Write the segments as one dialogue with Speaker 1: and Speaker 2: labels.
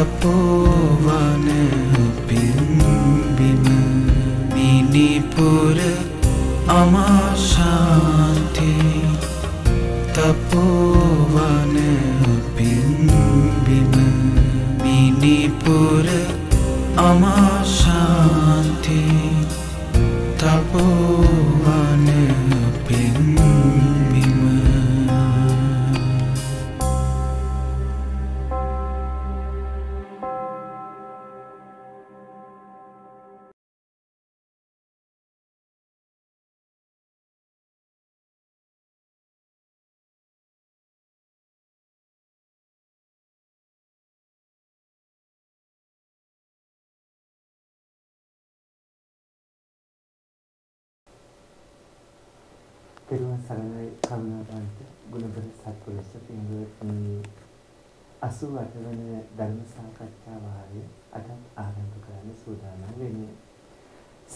Speaker 1: तपोवने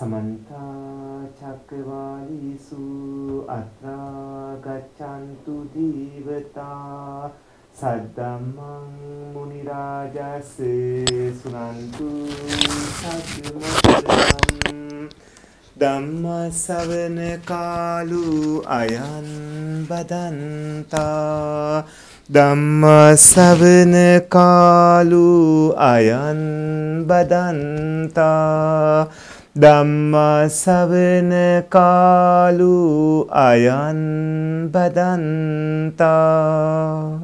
Speaker 2: සමන්තා චක්කවාලීසු අත්‍රා ගච්ඡන්තු දීවතා සද්දම්මං මුනි රාජස් සුනන්තු සද්දමතම් ධම්ම ශවන කාලු අයං බදන්තා ධම්ම ශවන කාලු අයං බදන්තා ධම්මාසවන කාලු අයන් බදන්තා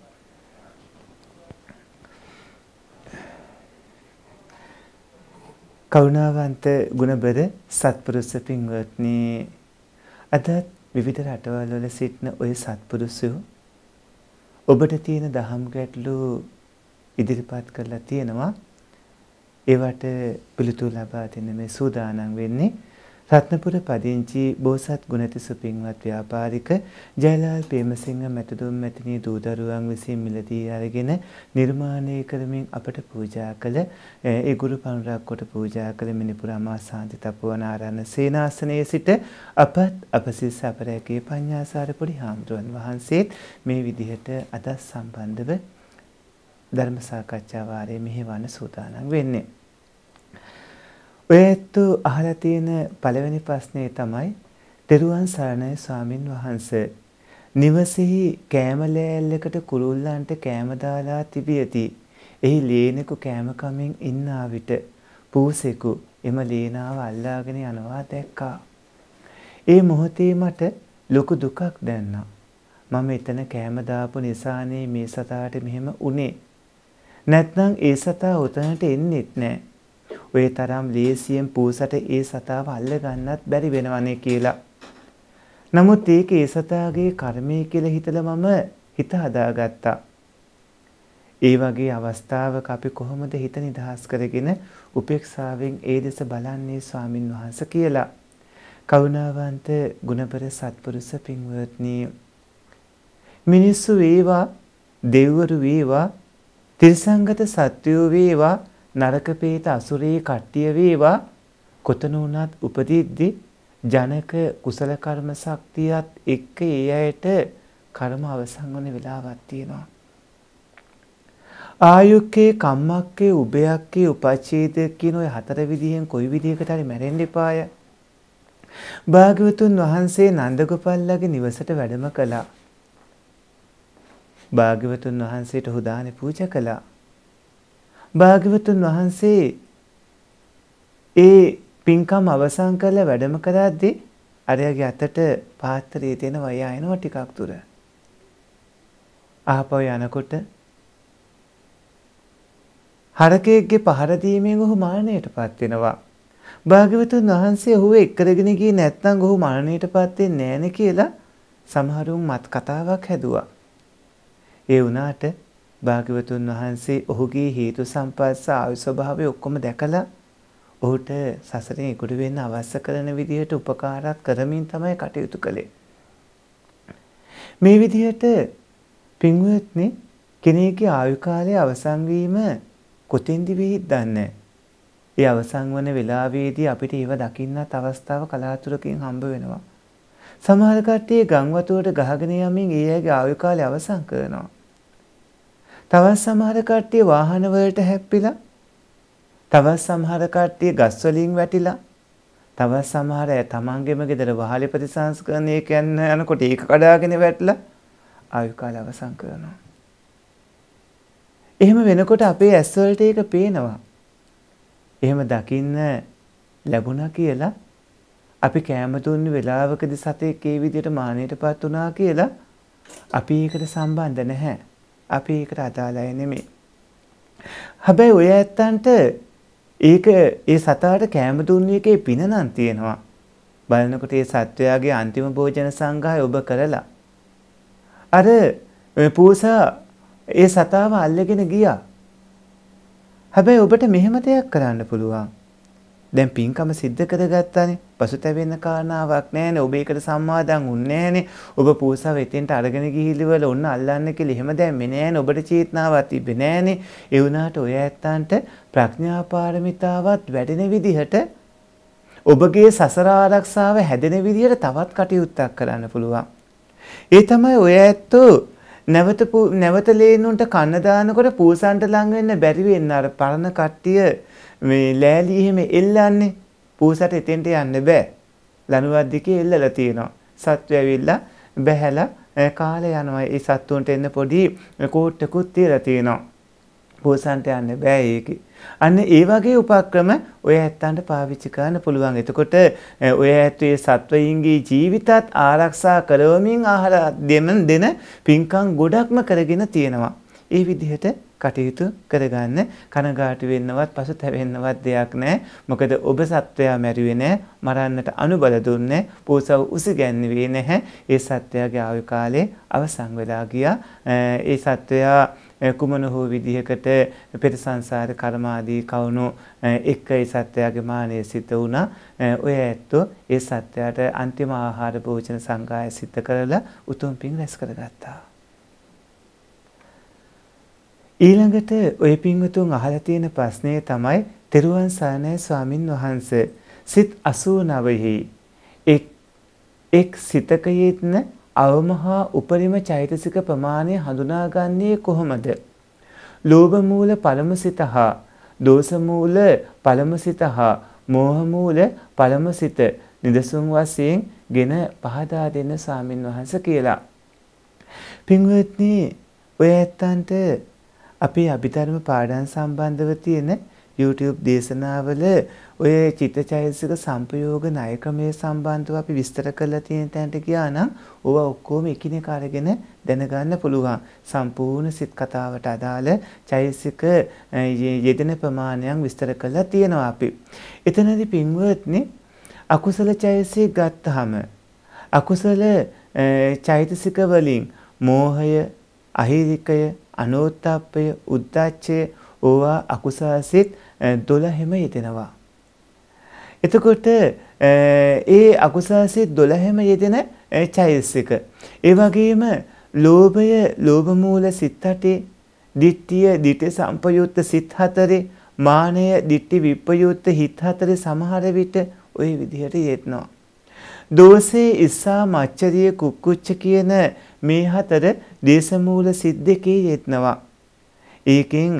Speaker 2: කරුණාවන්ත ගුණබර සත්පුරුෂ
Speaker 3: පින්වත්නි අදත් විවිධ රටවල් වල සිටින ඔය සත්පුරුෂයෝ ඔබට තියෙන දහම් ගැටලු ඉදිරිපත් කරලා තියෙනවා ඒවට පිළිතුරු ලබා දෙන්න මේ සූදානම් වෙන්නේ රත්නපුර පදිංචි බෝසත් ගුණතිස පින්වත් ව්‍යාපාරික ජයලාල් පේමසිංහ මැතිදුම් මැතිනී දූදරුවන් විසින් මිලදී අරගෙන නිර්මාණය කරමින් අපට පූජා කළ ඒ ගුරු පනුරක් කොට පූජා කළ මිනිපුර අමාසාන්ති තපුවනාරණ සේනාසනයේ සිට අපත් අපසිස් අපරැකේ පඤ්ඤාසාර පොඩි හාමුදුරන් වහන්සේත් මේ විදිහට අදත් සම්බන්ධව ධර්ම සාකච්ඡා වාරයේ මෙහෙවන සූදානම් වෙන්නේ. ඔයත්තු අහලා තියෙන පළවෙනි ප්‍රශ්නේ තමයි තෙරුවන් සරණයි ස්වාමින් වහන්ස. නිවසෙහි කෑම ලෑල්ලකට කුරුල්ලන්ට කෑම දාලා තිබියදී එහි ලේනෙකු කෑම කමින් ඉන්නා විට පූසෙකු එම ලේනාව අල්ලාගෙන යනවා දැක්කා. ඒ මොහොතේ මට ලොකු දුකක් දැන්නා. මම එතන කෑම දාපු නිසානේ මේ සතාට මෙහෙම උනේ. නැත්නම් ඒ සතා උතනට එන්නෙත් නැහැ. ඔය තරම් ලේසියෙන් පූසට ඒ සතාව අල්ල ගන්නත් බැරි වෙනවනේ කියලා. නමුත් ඒක ඒ සතාගේ කර්මය කියලා හිතලා මම හිත හදාගත්තා. ඒ වගේ අවස්ථාවක අපි කොහොමද හිත නිදහස් කරගෙන උපේක්ෂාවෙන් ඒ දෙස බලන්නේ ස්වාමින් වහන්සේ කියලා. කරුණාවන්ත ගුණපර සත්පුරුෂ පින්වත්නි මිනිස්සු වේවා දෙව්වරු වේවා තිරිසංගත සත්වයෝ වේවා නරක පේත අසුරේ කට්ටිය වේවා කොතන වුණත් උපදිද්දි ජනක කුසල කර්ම ශක්තියත් එක්ක ඒ අයට කර්ම අවසන් වන වෙලාවක් තියෙනවා. ආයුක්කේ කම්මක්කේ උභයක්කේ උපච්ඡේද කියන ওই හතර විදිහෙන් කොයි විදිහකට හරි මැරෙන්න එපාය. භාග්‍යවතුන් වහන්සේ නන්දගෝපල්ලාගේ නිවසට වැඩම කළා. භාග්‍යවතුන් වහන්සේට හොදානේ පූජා කළා. භාග්‍යවතුන් වහන්සේ ඒ පින්කම් අවසන් කරලා වැඩම කරද්දී අරයාගේ අතට පාත්‍රයේ තියෙන වයා එනවා ටිකක් දුර. ආපහු යනකොට හරකෙක්ගේ පහර දීමෙන් ඔහු මරණයටපත් වෙනවා. භාග්‍යවතුන් වහන්සේ ඔහු එක්කරගෙන ගියේ නැත්නම් ඔහු මරණයටපත් වෙන්නේ නැහැ කියලා සමහරුන් මත් කතාවක් හැදුවා. ඒ වුණාට භාග්‍යවතුන් වහන්සේ ඔහුගේ හේතු සම්පස්ස ආයු ස්වභාවය ඔක්කොම දැකලා ඔහුට සසරෙන් ඉකුඩු වෙන්න අවශ්‍ය කරන විදිහට උපකාරත් කරමින් තමයි කටයුතු කළේ. මේ විදිහට පින්වත්නි කෙනෙකුගේ ආයු කාලය අවසන් වීම කොතෙන්දි වෙයිද දන්නේ ඒ අවසන් වන වෙලාවේදී අපිට ඒව දකින්නත් අවස්ථාව කලාතුරකින් හම්බ වෙනවා. සමහර කට්ටිය ගම් වතුවට ගහගෙන යමින් ඒ අයගේ ආයු කාලය අවසන් කරනවා. තවත් සමහර කට්ටිය වාහන වලට හැප්පිලා තවත් සමහර කට්ටිය ගස් වලින් වැටිලා තවත් සමහර අය තමන්ගේම ගෙදර වහලේ ප්‍රතිසංස්කරණය කියන්නේ යනකොට ඒක කඩාගෙන වැටලා ආයු කාල අවසන් කරනවා. එහෙම වෙනකොට අපේ ඇස් වලට ඒක පේනවා. එහෙම දකින්න ලැබුණා කියලා අපි කෑම දුන්න වෙලාවකදී සතෙක් ඒ විදිහට මානෙටපත් වුණා කියලා අපි ඒකට සම්බන්ධ නැහැ. අපි ඒකට අදාළය නෙමේ. හැබැයි ඔය ඇත්තන්ට ඒක ඒ සතාට කෑම දුන්නේ එකේ පින නම් තියෙනවා. බලනකොට ඒ සත්වයාගේ අන්තිම භෝජන සංග්‍රහය ඔබ කරලා. අර පූසා ඒ සතාව අල්ලගෙන ගියා. හැබැයි ඔබට මෙහෙම දෙයක් කරන්න පුළුවන්. දැන් පින්කම සිද්ධ කරගත්තානේ. පසුතැවෙන්න කාරණාවක් නැහැනේ. ඔබ ඒකට සම්මාදම් වුන්නේ නැහැනේ. ඔබ පූසාව එතෙන්ට අරගෙන ගිහිලිවල ඔන්න අල්ලන්න කියලා එහෙම දැම්මේ නැහැනේ. ඔබට චේතනාවක් තිබ්බේ නැහැනේ. ඒ වුණාට ඔය ඇත්තන්ට ප්‍රඥා පාරමිතාවත් වැඩෙන විදිහට ඔබගේ සසර ආරක්ෂාව හැදෙන විදිහට තවත් කටයුත්තක් කරන්න පුළුවන්. ඒ තමයි ඔය ඇත්තෝ නැවත නැවත ලේනුන්ට කන්න දානකොට පූසන්ට ලඟ වෙන්න බැරි වෙන්න අර පරණ කට්ටිය මේ ලෑලි එහෙම එල්ලන්නේ පූසට එතෙන්ට යන්න බෑ. ලනුවක් දිගේ එල්ලලා තියෙනවා. සත්තු ඇවිල්ලා බැහැලා කාලේ යනවා. ඒ සත්තුන්ට එන්න පොඩි කෝට්ටකුත් තියලා තියෙනවා. පූසන්ට යන්න බෑ ඒකේ. අන්න ඒ වගේ උපක්‍රම ඔය ඇත්තන්ට පාවිච්චි කරන්න පුළුවන්. එතකොට ඔය ඇත්තේ සත්වයින්ගේ ජීවිතත් ආරක්ෂා කරවමින් ආහාර දෙමන් දෙන පින්කම් ගොඩක්ම කරගෙන තියෙනවා. ඒ විදිහට කටයුතු කරගන්න කනගාටු වෙන්නවත් පසුතැවෙන්නවත් දෙයක් නැහැ. මොකද ඔබ සත්වයා මැරුවේ නැහැ, මරන්නට අනුබල දුන්නේ, පෝසව උසිගැන්වුවේ නැහැ. ඒ සත්වයාගේ ආයු කාලේ අවසන් වෙලා ගියා. ඒ සත්වයා කුමන හෝ විදිහකට පෙර සංසාර කර්ම ආදී කවුණු එක්ක ඒ සත්‍යයේ මානෙ සිත වුණා. ඔය ඇත්තෝ ඒ සත්‍යයට අන්තිම ආහාර භෝජන සංගාය සිත කරලා උතුම් පින් රැස් කරගත්තා. ඊළඟට ඔය පින්වතුන් අහලා තියෙන ප්‍රශ්නේ තමයි තෙරුවන් සරණයි ස්වාමින් වහන්සේ සිත් 89හි එක් එක් සිතක යෙත්න අවමහා උපරිම චෛතසික ප්‍රමාණය හඳුනාගන්නේ කොහොමද? ලෝභ මූල පළම සිත හා දෝෂ මූල පළම සිත හා මෝහ මූල පළම සිත නිදසුන් වශයෙන් ගෙන පහදා දෙන ස්වාමින් වහන්සේ කියලා. පින්වත්නි ඔය ඇත්තන්ට අපි අභිධර්ම පාඩම් සම්බන්ධව තියෙන YouTube දේශනාවල ඔය චිත්තචෛතසික සංපයෝග ණය ක්‍රමයේ සම්බන්ධව අපි විස්තර කරලා තියෙන තැනට ගියා නම් ඕවා ඔක්කොම එකිනෙක අරගෙන දැනගන්න පුළුවන් සම්පූර්ණ සිත් කතාවට අදාළ චෛතසික යෙදෙන ප්‍රමාණයන් විස්තර කරලා තියෙනවා අපි. එතනදී පින්වත්නි අකුසල චෛතසික ගත්තාම අකුසල චෛතසික වලින් මෝහය, අහිරිකය, අනෝත්තාපය උද්දච්චය ඕවා අකුසාසිත 12ම යෙදෙනවා එතකොට ඒ අකුසාසිත 12ම යෙදෙන චෛතසික ඒ වගේම ලෝභය ලෝභ මූල සිත් අටේ ditthිය ditthi සම්පයුත්ත සිත් හතරේ මානය ditthi විප්පයුත්ත හිත් හතරේ සමහර විට ওই විදිහට යෙදෙනවා දෝසේ ඉස්සා මච්චරිය කුක්කුච්ච කියන මේ හතර දේශමූල සිත් දෙකේ යෙත්නවා. ඒකෙන්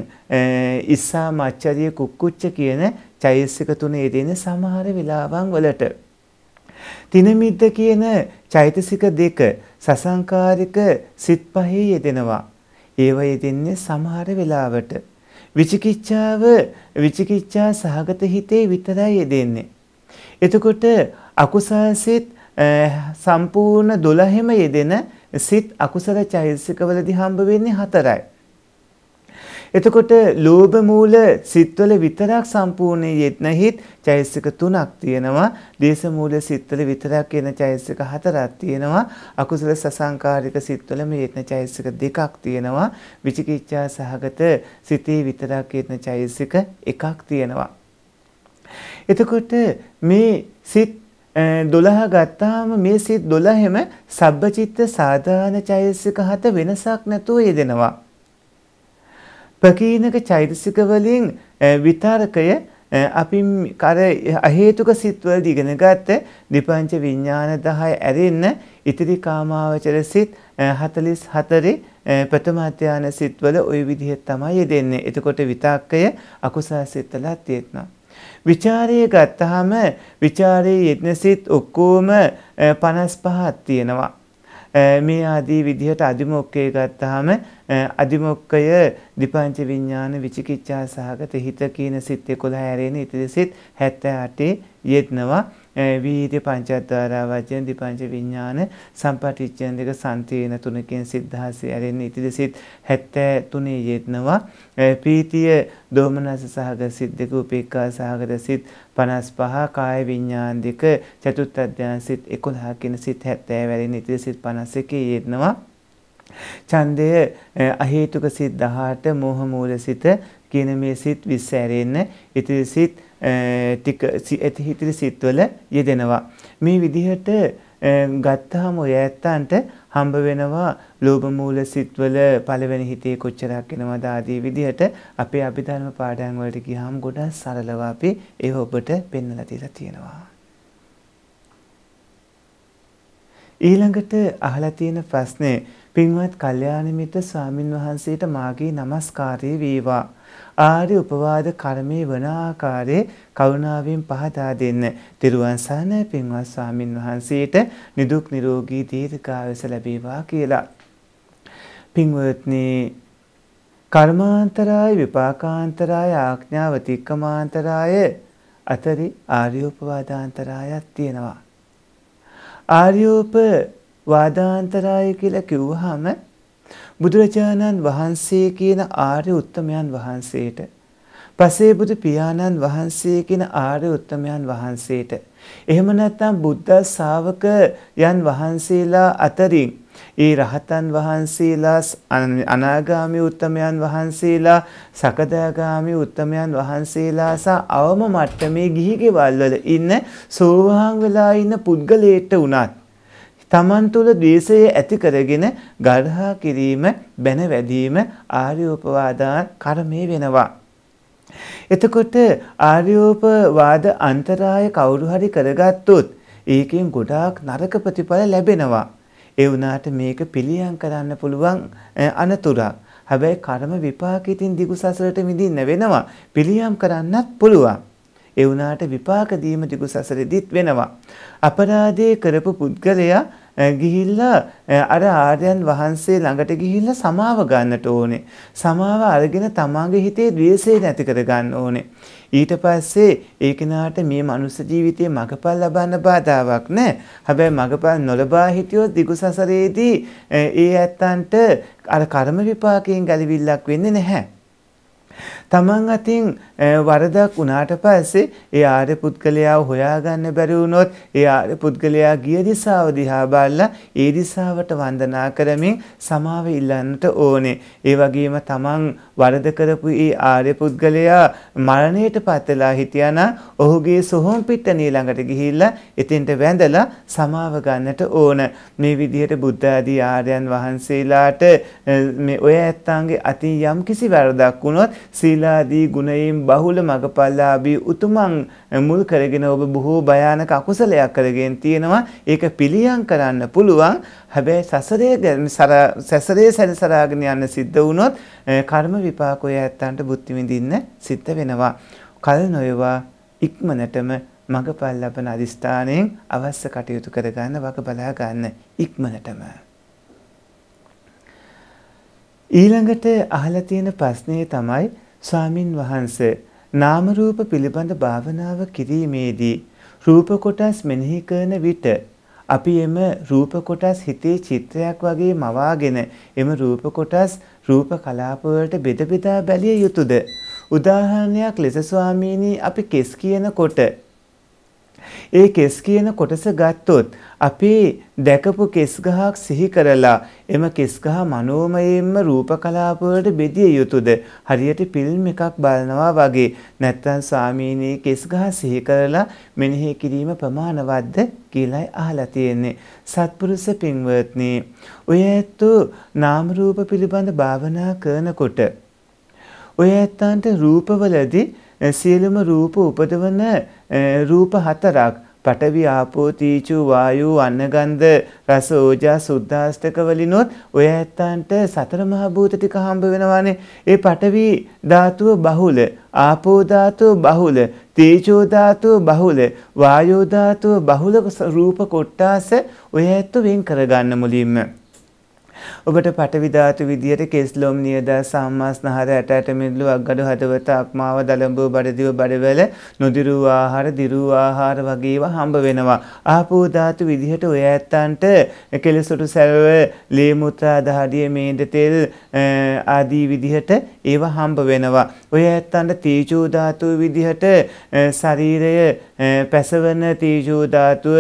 Speaker 3: ඉස්සා මච්චරිය කුක්කුච්ච කියන චෛතසික තුනේ දෙන සමහර වෙලාවන් වලට තිනමිද්ද කියන චෛතසික දෙක සසංකාරික සිත් පහේ යෙදෙනවා. ඒව යෙදෙන්නේ සමහර වෙලාවට. විචිකිච්ඡාව විචිකිච්ඡා සහගත හිතේ විතරයි යෙදෙන්නේ. එතකොට අකුසල් සිත් සම්පූර්ණ 12ම යෙදෙන සිත් අකුසල චෛතසිකවලදී හම්බ වෙන්නේ හතරයි. එතකොට ලෝභ මූල සිත්වල විතරක් සම්පූර්ණ යෙත්නහිත් චෛතසික තුනක් තියෙනවා. දේශ මූල සිත්වල විතරක් එන චෛතසික හතරක් තියෙනවා. අකුසල සසංකාරික සිත්වල මේ යෙත්න චෛතසික දෙකක් තියෙනවා. විචිකිච්ඡා සහගත සිතේ විතරක් යෙත්න චෛතසික එකක් තියෙනවා. එතකොට මේ සිත් 12 ගත්තාම මේ සිත් 12ෙම සබ්බචිත්ත සාධාන චෛතසික හත වෙනසක් නැතුව යෙදෙනවා. ප්‍රකීනක චෛතසික වලින් විතරකය අපි කර අහේතුක සිත් වලදී ඉගෙන ගත්ත දීපංච විඥාන 10 ඇරෙන්න ඉතිරි කාමාවචර සිත් 44 ප්‍රථම ධානය සිත් වල ওই විදිහට තමයි යෙදෙන්නේ. එතකොට විතක්කය අකුසල සිත් වල තියෙනවා. විචාරය ගත්තාම විචාරයේ යෙදෙනසිට ඔක්කොම 55ක් තියෙනවා. මේ ආදී විදිහට අදිමොක්කය ගත්තාම අදිමොක්කය දිපංච විඥාන විචිකිච්ඡා සහගත හිත කියන සිත් 11 ඇරෙන ඉතිරි සිත් 78 යෙදෙනවා. වීර්ය පංචද්වාරා වචෙන්ති පංච විඥාන සම්පටිච්ඡන් දෙක සන්තේන තුනකින් සිද්ධාසය ඇරෙන්නේ ඉතිරි සිත් 73 යෙදෙනවා පීතිය දෝමනස සහගත සිත් දෙක උපේක්ඛා සහගත සිත් 55 කාය විඥාන දෙක චතුත් අධ්‍යාන සිත් 11 කින සිත් 70 වැරෙන්නේ ඉතිරි සිත් 51 යෙදෙනවා ඡන්දය අහේතුක සිත් 18 මෝහ මූල සිත කියන මේ සිත් 20 ඇරෙන්න ඉතිරි සිත් ටික ඇති හිතිරි සිත්වල යෙදෙනවා. මේ විදිහට ගත්තාම ඔය ඇත්තන්ට හම්බ වෙනවා ලෝභ මූල සිත්වල පළවෙනි හිතේ කොච්චරක් එනවද ආදී විදිහට අපේ අභිධර්ම පාඩම් වලට ගියාම ගොඩක් සරලව අපි ඒක ඔබට පෙන්වලා දීලා තියෙනවා. ඊළඟට අහලා තියෙන ප්‍රශ්නේ පින්වත් කල්යාණ මිත්‍ර ස්වාමින් වහන්සේට මාගේ নমස්කාරය වේවා. ආර්ය උපවාද කර්මයේ වන ආකාරයේ කරුණාවෙන් පහදා දෙන්න. තිරුවන් සරණයි පින්වත් ස්වාමින් වහන්සේට නිදුක් නිරෝගී දීර්ඝායස ලැබේවා කියලා. පින්වත්නි කර්මාන්තරාය විපාකාන්තරාය ආඥාවතික්කමාන්තරාය අතරි ආර්යෝපවාදාන්තරායක් තියෙනවා. ආර්යෝප වාදාන්තරාය කියලා කිව්වහම බුදුරජාණන් වහන්සේ කියන ආර්ය උත්තමයන් වහන්සේට පසේ බුදු පියාණන් වහන්සේ කියන ආර්ය උත්තමයන් වහන්සේට එහෙම නැත්නම් බුද්ධ ශාවක යන් වහන්සේලා අතරින් ඒ රහතන් වහන්සේලා අනාගාමි උත්තමයන් වහන්සේලා සකදාගාමි උත්තමයන් වහන්සේලා සහ අවම මට්ටමේ ගිහි ගෙවල් වල ඉන්න සෝවාන් වෙලා ඉන්න පුද්ගලයෙක්ට උනත් තමන් තුළ ද්වේෂය ඇති කරගෙන ගල්හා කිරීම බැන වැදීම ආර්යෝපවාදා කර්මය වෙනවා. එතකොට ආර්යෝපවාද අන්තරාය කවුරු හරි කරගත්තොත් ඒකෙන් ගොඩාක් නරක ප්‍රතිඵල ලැබෙනවා. ඒ වුණාට මේක පිළියම් කරන්න පුළුවන් අනතුරක්. හැබැයි කර්ම විපාකෙකින් දිගු සසරට මිදින්න වෙනවා. පිළියම් කරන්නත් පුළුවන්. ඒ වුණාට විපාක දීම දිගු සසරෙදිත් වෙනවා. අපරාධය කරපු පුද්ගලයා ගිහිල්ලා අර ආර්යයන් වහන්සේ ළඟට ගිහිල්ලා සමාව ගන්නට ඕනේ. සමාව අරගෙන තමාගේ හිතේ ද්වේෂය නැති කර ගන්න ඕනේ. ඊට පස්සේ ඒ කෙනාට මේ මනුස්ස ජීවිතයේ මගපල් ලබන්න බාධාවක් නැහැ. හැබැයි මගපල් නොලබා හිටියොත් දිගු සසරේදී ඒ ඇත්තන්ට අර කර්ම විපාකයෙන් ගැලවිල්ලක් වෙන්නේ නැහැ. තමන් අතින් වරදක් වුණාට පස්සේ ඒ ආර්ය පුද්ගලයා හොයාගන්න බැරි වුණොත් ඒ ආර්ය පුද්ගලයා ගිය දිශාව දිහා බලලා ඒ දිශාවට වන්දනා කරමින් සමාව ඉල්ලන්නට ඕනේ. ඒ වගේම තමන් වරද කරපු ඒ ආර්ය පුද්ගලයා මරණයට පත් වෙලා හිටියානම් ඔහුගේ සොහොන් පිට්ටනිය ළඟට ගිහිල්ලා එතෙන්ට වැඳලා සමාව ගන්නට ඕන. මේ විදිහට බුද්ධ ආදී ආර්යයන් වහන්සේලාට මේ ඔය ඇත්තන්ගේ අතින් යම් කිසි වරදක් වුණොත් සීල සීලාදී ගුණයෙන් බහුල මගපල්ලාබී උතුමන් මුල් කරගෙන ඔබ බොහෝ භයානක අකුසලයක් කරගෙන තියෙනවා. ඒක පිළියම් කරන්න පුළුවන්. හැබැයි සසරේ සසරේ සැරිසරාගෙන යන්න සිද්ධ වුණොත් කර්ම විපාකෝය ඇත්තන්ට බුද්ධි විඳින්න සිද්ධ වෙනවා. කල් නොයවා ඉක්මනටම මගපල් ලබන අදිස්ථානයෙන් අවශ්‍ය කටයුතු කරගන්න වග බලා ගන්න ඉක්මනටම ඊළඟට අහලා තියෙන ප්‍රශ්නේ තමයි ස්වාමින් වහන්සේ නාම රූප පිළිබඳ භාවනාව කිරීමේදී රූප කොටස් මෙනෙහි කරන විට අපි එම රූප කොටස් හිතේ චිත්‍රයක් වගේ මවාගෙන එම රූප කොටස් රූප කලාප වලට බෙද බෙදා බැලිය යුතුයද උදාහරණයක් ලෙස ස්වාමීනි අපි කෙස් කියනකොට ඒ කෙස් කියන කොටස ගත්තොත් අපි දැකපු කෙස් ගහක් සිහි කරලා එම කෙස් ගහ මනෝමයෙන්ම රූප කලාප වලට බෙදිය යුතුද හරියට ෆිල්ම් එකක් බලනවා වගේ නැත්නම් සාමීනී කෙස් ගහ සිහි කරලා මෙනෙහි කිරීම ප්‍රමාණවත්ද කියලායි අහලා තියෙන්නේ සත්පුරුෂ පින්වත්නි ඔය ඇත්තෝ නාම රූප පිළිබඳ භාවනා කරනකොට ඔය ඇත්තන්ට රූපවලදී සියලුම රූප උපදවන රූප හතරක් පටවි ආපෝ තීචු වායු අන්නගන්ධ රස ඕජා සුද්ධාස්තක වලිනොත් ඔය ඇත්තන්ට සතර මහා භූත ටික හම්බ වෙනවානේ ඒ පටවි ධාතුව බහුල ආපෝ ධාතුව බහුල තේජෝ ධාතුව බහුල වායෝ ධාතුව බහුල රූප කොටාස ඔය ඇත්ත වෙන් කරගන්න මුලින්ම ඔබට පටවිධාතු විදියට කෙස්ලොම් නියදා සම්මස්නහර ඇට ඇටමිල්ලු අක්ගඩු හදවත අක්මාව දළඹූ බඩදිව බඩවැල නොදිරූ ආහාර දිරූ ආහාර වගේව හම්බ වෙනවා. ආපෝධාතු විදිහට ඔය ඇත්තන්ට කෙලෙසොටු සැරව ලේමුත්‍රා දහඩිය මේඩ තෙල් ආදී විදිහට ඒව හම්බ වෙනවා. ඔය ඇත්තන්ට තීජෝ ධාතුව විදිහට ශරීරය පැසවන තීජෝ ධාතුව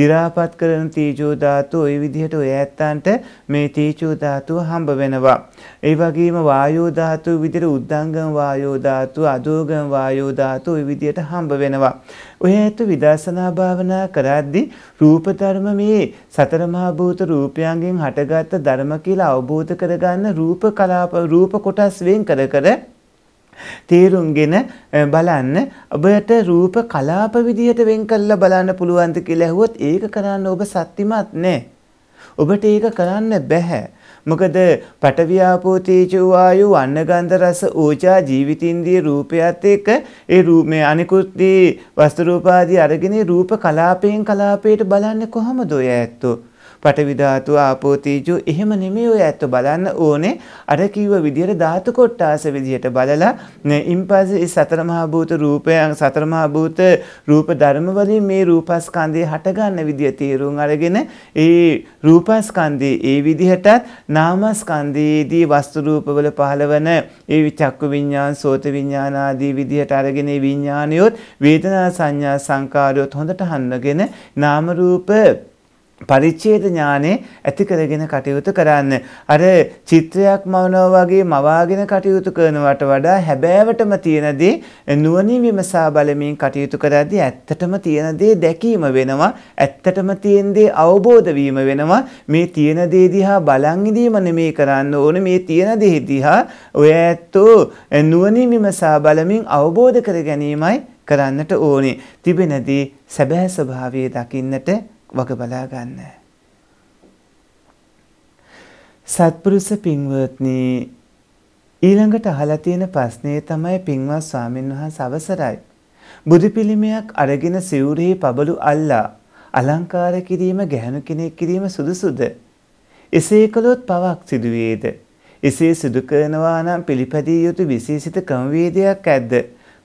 Speaker 3: දි รา පත් කරන තීජෝ ධාතුව ওই විදිහට ඔය ඇත්තන්ට මේ තීජෝ ධාතුව හම්බ වෙනවා. ඒ වගේම වායෝ ධාතුව විදිහට උද්දංගම වායෝ ධාතුව, අදෝගම වායෝ ධාතුව ওই විදිහට හම්බ වෙනවා. ඔය ඇත්ත විදර්ශනා භාවනා කරද්දී රූප ධර්ම මේ සතර මහා භූත රූපයන්ගෙන් හටගත් ධර්ම කියලා අවබෝධ කරගන්න රූප කලාප රූප කොටස් වෙන් කර කර තේරුම්ගෙන බලන්න ඔබට රූප කලාප විදිහට වෙන් කරලා බලන්න පුළුවන්ද කියලා ඇහුවොත් ඒක කරන්න ඔබ සත්‍යමත් නැහැ. ඔබට ඒක කරන්න බෑ. මොකද පටවියාපෝ තේජෝ වායෝ අන්නගන්ධ රස ඕජා ජීවිතින්දී රූපයත් එක්ක ඒ රූපේ අනිකුත් දී වස්තු රූපාදී අරගෙන රූප කලාපයෙන් කලාපයට බලන්නේ කොහමද ඔය ඇත්තෝ? පටවි ධාතුව ආපෝ තීජෝ එහෙම නෙමෙයි ඔය ඇත්ත බලන්න ඕනේ අර කිව්ව විදියට ධාතු කොටාස විදියට බලලා ඉන්පස්සේ සතර මහා භූත රූපයන් සතර මහා භූත රූප ධර්ම වලින් මේ රූපස්කන්ධේ හටගන්න විදිය තීරුම් අරගෙන ඒ රූපස්කන්ධේ ඒ විදිහටත් නාමස්කන්ධයේදී වස්තු රූපවල පහළවන ඒ චක්කු විඤ්ඤාණ සෝත විඤ්ඤාණ ආදී විදිහට අරගෙන විඤ්ඤාණයොත් වේදනා සංඥා සංකාරයොත් හොඳට හඳගෙන නාම රූප පරිච්ඡේද ඥානේ ඇති කරගෙන කටයුතු කරන්න. අර චිත්‍රයක් මවනවා වගේ මවාගෙන කටයුතු කරනවට වඩා හැබෑවටම තියෙන දේ නුවණින් විමසා බලමින් කටයුතු කරද්දී ඇත්තටම තියෙන දේ දැකීම වෙනවා. ඇත්තටම තියෙන දේ අවබෝධ වීම වෙනවා. මේ තියෙන දේ දිහා බලන් ඉඳීම නෙමේ කරන්න ඕනේ. මේ තියෙන දේ දිහා ඔය ඇත්තෝ නුවණින් විමසා බලමින් අවබෝධ කර ගැනීමයි කරන්නට ඕනේ. තිබෙනදී සැබෑ ස්වභාවය දකින්නට වග බලා ගන්න. සත්පුරුෂ පින්වත්නි ඊළඟට අහලා තියෙන ප්‍රශ්නේ තමයි පින්වත් ස්වාමීන් වහන්සේ අවසරයි. බුදු පිළිමයක් අරගෙන සිවුරේ පබළු අල්ලා අලංකාර කිරීම ගැහණු කෙනෙක් කිරීම සුදුසුද? එසේ කළොත් පවක් සිදුවේද? එසේ සිදු කරනවා නම් පිළිපැදිය යුතු විශේෂිත ක්‍රමවේදයක් ඇද්ද?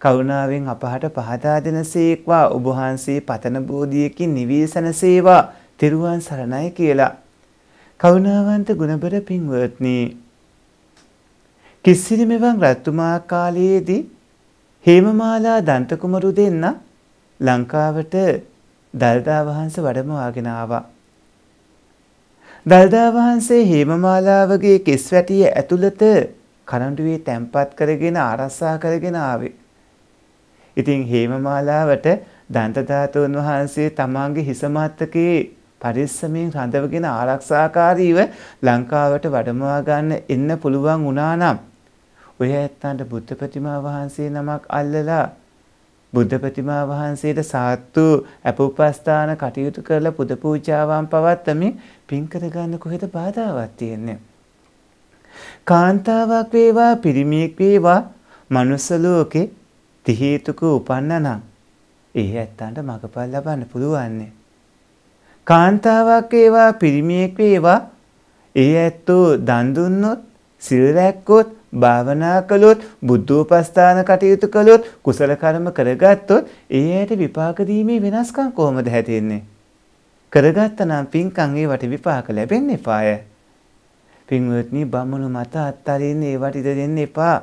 Speaker 3: කරුණාවෙන් අපහට පහදා දෙනසේක්වා ඔබ වහන්සේ පතන බෝධියකින් නිවිසනසේවා තෙරුවන් සරණයි කියලා. කරුණාවන්ත ගුණබර පින්වත්නි කිස්සිරි මෙවන් රත්තුමා කාලයේදී හේමමාලා දන්ත කුමරු දෙන්න ලංකාවට දල්දා වහන්සේ වැඩමවාගෙන ආවා. දල්දා වහන්සේ හේමමාලාවගේ කිස් වැටිය ඇතුළත කරඬුවේ තැන්පත් කරගෙන ආරස්සා කරගෙන ආවේ. ඉතින් හේමමාලාවට දන්ත ධාතුන් වහන්සේ තමාගේ හිස මතකේ පරිස්සමෙන් රඳවගෙන ආරක්ෂාකාරීව ලංකාවට වැඩමවා ගන්න එන්න පුළුවන් වුණා නම් ඔය ඇත්තන්ට බුද්ධ ප්‍රතිමා වහන්සේ නමක් අල්ලලා බුද්ධ ප්‍රතිමා වහන්සේට සාත්තු අපෝපස්ථාන කටයුතු කරලා පුද පූජාවන් පවත්වමින් පින් කරගන්න කොහෙද බාධාවක් තියෙන්නේ කාන්තාවක් වේවා පිරිමියෙක් වේවා මනුස්ස ලෝකේ තිහේතුක උපන්න නම් ඒ ඇත්තන්ට මඟපල් ලබන්න පුළුවන්නේ. කාන්තාවක් ඒවා පිරිමියෙක් ඒවා ඒ ඇත්තෝ දන්දුන්නොත් සිල්රැක්කොත් භාවනා කළොත් බුද්ධෝපස්ථාන කටයුතු කළොත් කුසල කර්ම කරගත්තොත් ඒ ඇයට විපාක දීමේ වෙනස්කම් කොහොමද හැදෙන්නේ කරගත්තනම් පින්කම් ඒ වට විපාක ලැබෙන්නේ පාය පින්වත්නි බමුණු මත අත්තරින්න ඒවට ඉඩ දෙන්න එපා.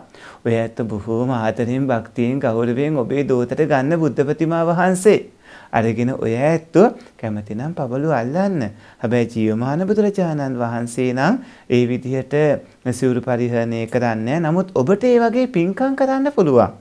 Speaker 3: ඔය ඇත්ත බොහෝම ආදරෙන් භක්තියෙන් ගෞරවයෙන් ඔබේ දෝතට ගන්න බුද්ධ ප්‍රතිමා වහන්සේ. අරගෙන ඔය ඇත්තෝ කැමතිනම් පබලු අල්ලන්න. හැබැයි ජීවමාන බුදුරජාණන් වහන්සේ නම් ඒ විදිහට සිවුරු පරිහරණය කරන්නේ. නමුත් ඔබට ඒ වගේ පින්කම් කරන්න පුළුවන්.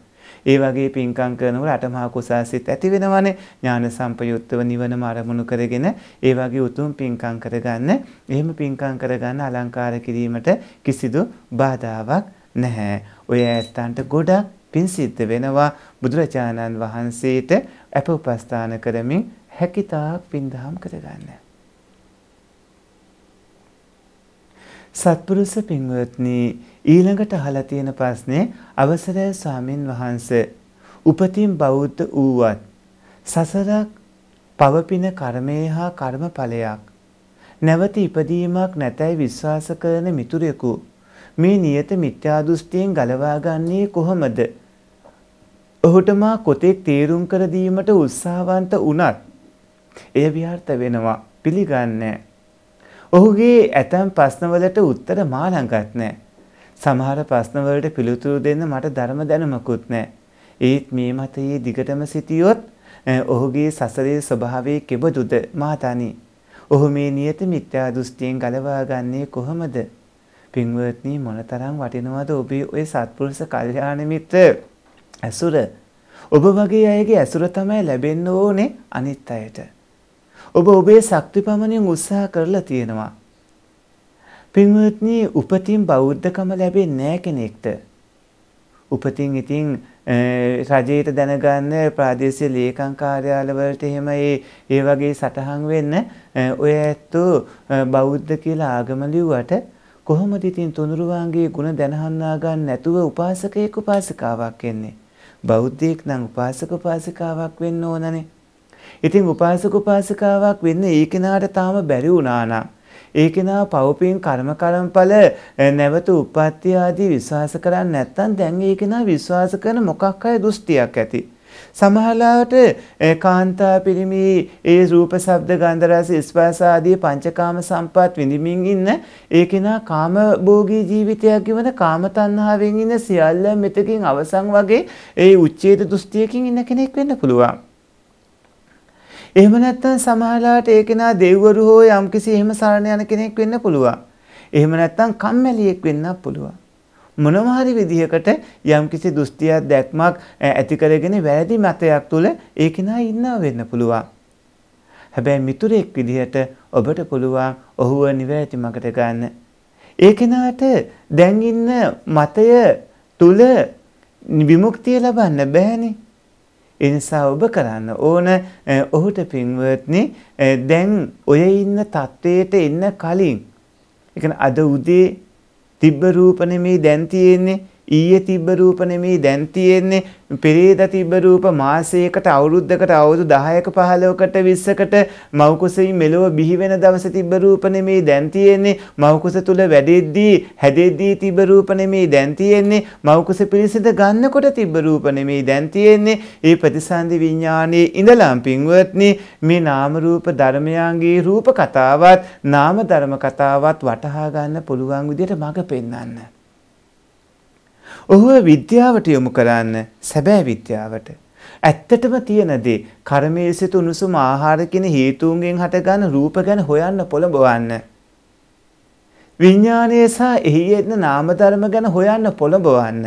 Speaker 3: ඒ වගේ පින්කම් කරනකොට අටමහා කුසාසිත ඇති වෙනවනේ ඥාන සම්පයුක්තව නිවනම අරමුණු කරගෙන ඒ වගේ උතුම් පින්කම් කරගන්න එහෙම පින්කම් කරගන්න අලංකාර කිරීමට කිසිදු බාධාවක් නැහැ. ඔය ඇත්තන්ට ගොඩක් පින් සිද්ධ වෙනවා බුදුරජාණන් වහන්සේට අප උපස්ථාන කරමින් හැකිතාක් පින්දහම් කරගන්න. සත්පුරුෂ පින්වත්නි ඊළඟට අහලා තියෙන ප්‍රශ්නේ අවසරයි ස්වාමින් වහන්සේ. උපතින් බෞද්ධ වූවත් සසරක් පවපින කර්මයේ හා කර්මඵලයක් නැවත ඉපදීමක් නැතයි විශ්වාස කරන මිතුරෙකු මේ නියත මිත්‍යා දෘෂ්ටියෙන් ගලවාගන්නේ කොහොමද? ඔහුට මා කොතෙක් තීරුම් කර දීමට උත්සාහවන්ත වුණත් එය විහාර්ථ වෙනවා පිළිගන්නේ. ඔහුගේ ඇතම් ප්‍රශ්නවලට උත්තර මා ළඟත් නැහැ. සමහර ප්‍රශ්න වලට පිළිතුරු දෙන්න මට ධර්ම දැනුමකුත් නැහැ. ඒත් මේ මතයේ දිගටම සිටියොත් ඔහුගේ සසරේ ස්වභාවය කෙබඳුද මාතනි. ඔහු මේ නියත මිත්‍යා දෘෂ්ටියෙන් ගලවා ගන්නේ කොහොමද? පින්වත්නි මොනතරම් වටිනවද ඔබේ ওই සත්පුරුෂ කල්යාණ මිත්‍ර ඇසුර? ඔබ වගේ අයගේ ඇසුර තමයි ලැබෙන්න ඕනේ අනිත් අයට. ඔබ ඔබේ ශක්ති පමණින් උත්සාහ කරලා තියෙනවා. පින්වත්නි උපතින් බෞද්ධකම ලැබෙන්නේ නැහැ කෙනෙක්ට. උපතින් ඉතින් රජයට දැනගන්න ප්‍රාදේශීය ලේකම් කාර්යාලවලට එහෙම ඒ ඒ වගේ සටහන් වෙන්න ඔය ඇත්තෝ බෞද්ධ කියලා ආගම ලිව්වට කොහොමද ඉතින් තුනුරුවන්ගේ ಗುಣ දැනහන්නා ගන්න නැතුව උපාසකයෙක් උපාසිකාවක් වෙන්නේ? බෞද්ධයෙක් නම් උපාසක උපාසිකාවක් වෙන්න ඕනනේ. ඉතින් උපාසක උපාසිකාවක් වෙන්න ඒ කෙනාට තාම බැරි වුණා නම් ඒ කෙනා පවපින් කර්ම කර්මඵල නැවත උප්පත්ති ආදී විශ්වාස කරන්නේ නැත්නම් දැන් ඒ කෙනා විශ්වාස කරන මොකක් හරි දෘෂ්ටියක් ඇති. සමහරලාට කාන්තා පිරිමි ඒ රූප ශබ්ද ගන්ධ රස ස්පර්ශ ආදී පංචකාම සම්පත් විඳිමින් ඉන්න ඒ කෙනා කාම භෝගී ජීවිතයක් ගෙවන කාම තණ්හාවෙන් ඉන්න සියල්ල මෙතකින් අවසන් වගේ ඒ උච්ඡේද දෘෂ්ටියකින් ඉන්න කෙනෙක් වෙන්න පුළුවන්. එහෙම නැත්නම් සමහරලාට ඒ කෙනා දෙව්වරු හෝ යම්කිසි එහෙම සරණ යන කෙනෙක් වෙන්න පුළුවන්. එහෙම නැත්නම් කම්මැලියෙක් වෙන්නත් පුළුවන්. මොනවා හරි විදිහකට යම්කිසි දෘෂ්ටියක් දැක්මක් ඇති කරගෙන වැරදි මතයක් තුල ඒ කෙනා ඉන්නා වෙන්න පුළුවන්. හැබැයි මිතුරෙක් විදිහට ඔබට පුළුවන් ඔහුව නිවැරදි මඟට ගන්න. ඒ කෙනාට දැන් ඉන්න මතය තුල විමුක්තිය ලබන්න බෑනේ. එනිසා ඔබ කරන්න ඕන ඔහුට පින්වත්නි දැන් ඔය ඉන්න තත්ත්වයට එන්න කලින් එකන අද උදේ තිබ්බ රූප නෙමේ දැන් තියෙන්නේ ඊයේ තිබ්බ රූප නෙමෙයි දැන් තියෙන්නේ පෙරේද තිබ්බ රූප මාසයකට අවුරුද්දකට අවුරුදු 10ක 15කට 20කට මව් කුසෙයින් මෙලොව බිහි වෙන දවසේ තිබ්බ රූප නෙමෙයි දැන් තියෙන්නේ මව් කුස තුල වැඩෙද්දී හැදෙද්දී තිබ්බ රූප නෙමෙයි දැන් තියෙන්නේ මව් කුස පිළිසිඳ ගන්නකොට තිබ්බ රූප නෙමෙයි දැන් තියෙන්නේ ඒ ප්‍රතිසන්දි විඥානයේ ඉඳලම් පින්වත්නි මේ නාම රූප ධර්මයන්ගේ රූප කතාවත් නාම ධර්ම කතාවත් වටහා ගන්න පුළුවන් විදිහට මඟ පෙන්වන්න ඔහුව විද්‍යාවට යොමු කරන්න සැබෑ විද්‍යාවට. ඇත්තටම තියෙන දේ කර්මයේ සිට උණුසුම ආහාර කියන හේතුන්ගෙන් හටගන්න රූප ගැන හොයන්න පොළඹවන්න. විඥානය සහ එහි එන නාම ධර්ම ගැන හොයන්න පොළඹවන්න.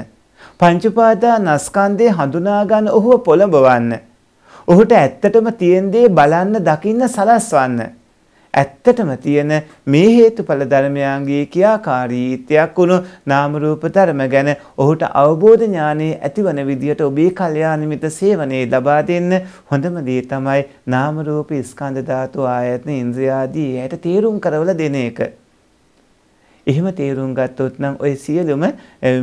Speaker 3: පංච උපාදාන ස්කන්ධේ හඳුනා ගන්න ඔහුව පොළඹවන්න. ඔහුට ඇත්තටම තියෙන දේ බලන්න දකින්න සලස්වන්න. ඇත්තටම තියෙන මේ හේතුඵල ධර්මයන්ගේ කියාකාරීත්වයක් වුණු නාම රූප ධර්ම ගැන ඔහුට අවබෝධ ඥානෙ ඇතිවන විදියට ඔබේ කල්යාණමිත සේවනයේ ලබා දෙන්න හොඳම දේ තමයි නාම රූප ස්කන්ධ ධාතු ආයතන ඉන්ද්‍රිය ආදී ඇයට තේරුම් කරවල දෙන එක. එහෙම තේරුම් ගත්තොත් නම් ඔය සියලුම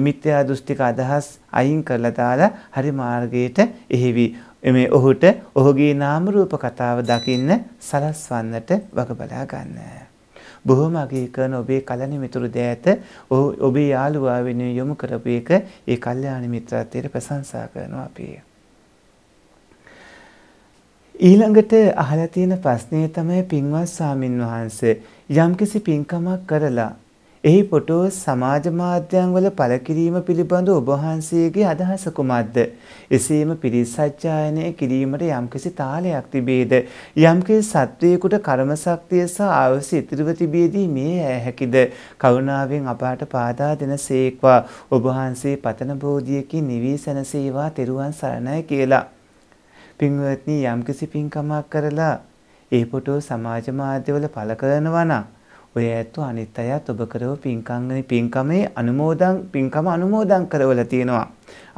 Speaker 3: මිත්‍යා දෘෂ්ටික අදහස් අයින් කරලා දාලා හරි මාර්ගයට එහිවි. මේ ඔහුට ඔහුගේ නාම රූප කතාව දකින්න සලස්වන්නට වග බලා ගන්න. බොහොම අගය කරන ඔබේ කලණ මිතුරු දෑත ඔබේ යාළුවා වෙනුවෙන් යොමු කරපු එක ඒ කල්යාණ මිත්‍රත්වයට ප්‍රශංසා කරනවා අපි. ඊළඟට අහලා තියෙන ප්‍රශ්නේ තමයි පින්වත් ස්වාමින් වහන්සේ යම්කිසි පින්කමක් කරලා එහි ෆොටෝ සමාජ මාධ්‍යන් වල පළ කිරීම පිළිබඳ ඔබ වහන්සේගේ අදහස කුමක්ද? එසේම පිරිසජ්ජායනය කිරීමට යම්කිසි තාලයක් තිබේද? යම්කිසි සත්වයකට කර්ම ශක්තිය සහ අවශ්‍ය ඉතිරිව තිබේදී මේ ඇය හැකිද? කරුණාවෙන් අපාට පාදා දෙනසේක්වා ඔබ වහන්සේ පතන බෝධියකින් නිවී සැනසේවා තෙරුවන් සරණයි කියලා. පින්වත්නි යම්කිසි පින්කමක් කරලා ඒ ෆොටෝ සමාජ මාධ්‍යවල පළ කරනවා නම් ඔය ඇත්තු අනිත් අයත් ඔබ කරව පින්කංගනි පින්කමේ අනුමෝදන් පින්කම අනුමෝදන් කරවල තියෙනවා.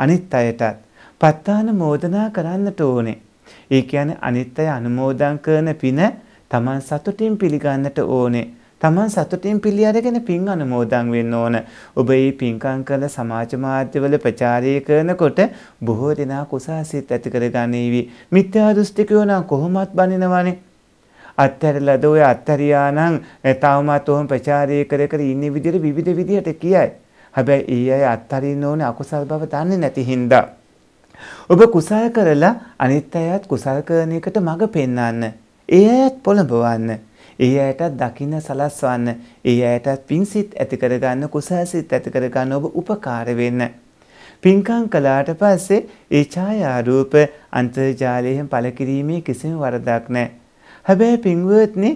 Speaker 3: අනිත් අයටත් පත්තාන මෝදනා කරන්නට ඕනේ. ඒ කියන්නේ අනිත් අය අනුමෝදන් කරන පින Taman සතුටින් පිළිගන්නට ඕනේ. තමන් සතුටින් පිළි අරගෙන පින් අනුමෝදන් වෙන්න ඕන. ඔබ මේ පින්කම් කළ සමාජ මාධ්‍යවල ප්‍රචාරය කරනකොට බොහෝ දෙනා කුසාසිත ඇති කරගනීවි. මිත්‍යා දෘෂ්ටිකයෝ නම් කොහොමත් බනිනවනේ. අත්හැරලාද ඔය අත්හැරියා නම් තවමත් ඔහොම ප්‍රචාරය කර කර ඉන්නේ විදිහට විවිධ විදිහට කියයි. හැබැයි ඒ අය අත්හරින්න ඕනේ අකුසල් බව දන්නේ නැති හින්දා. ඔබ කුසල් කරලා අනිත් අයත් කුසල් කරන එකට මඟ පෙන්වන්න. ඒ අයත් පොළඹවන්න. ඒ අයටත් දකින්න සලස්වන්න. ඒ අයටත් පිංසිත ඇති කරගන්න කුසල්සිත ඇති කරගන්න ඔබ උපකාර වෙන්න. පින්කම් කළාට පස්සේ ඒ ඡායාරූප අන්තර්ජාලයෙන් පළ කිරීමේ කිසිම වරදක් නැහැ. හැබැයි පින්වත්නි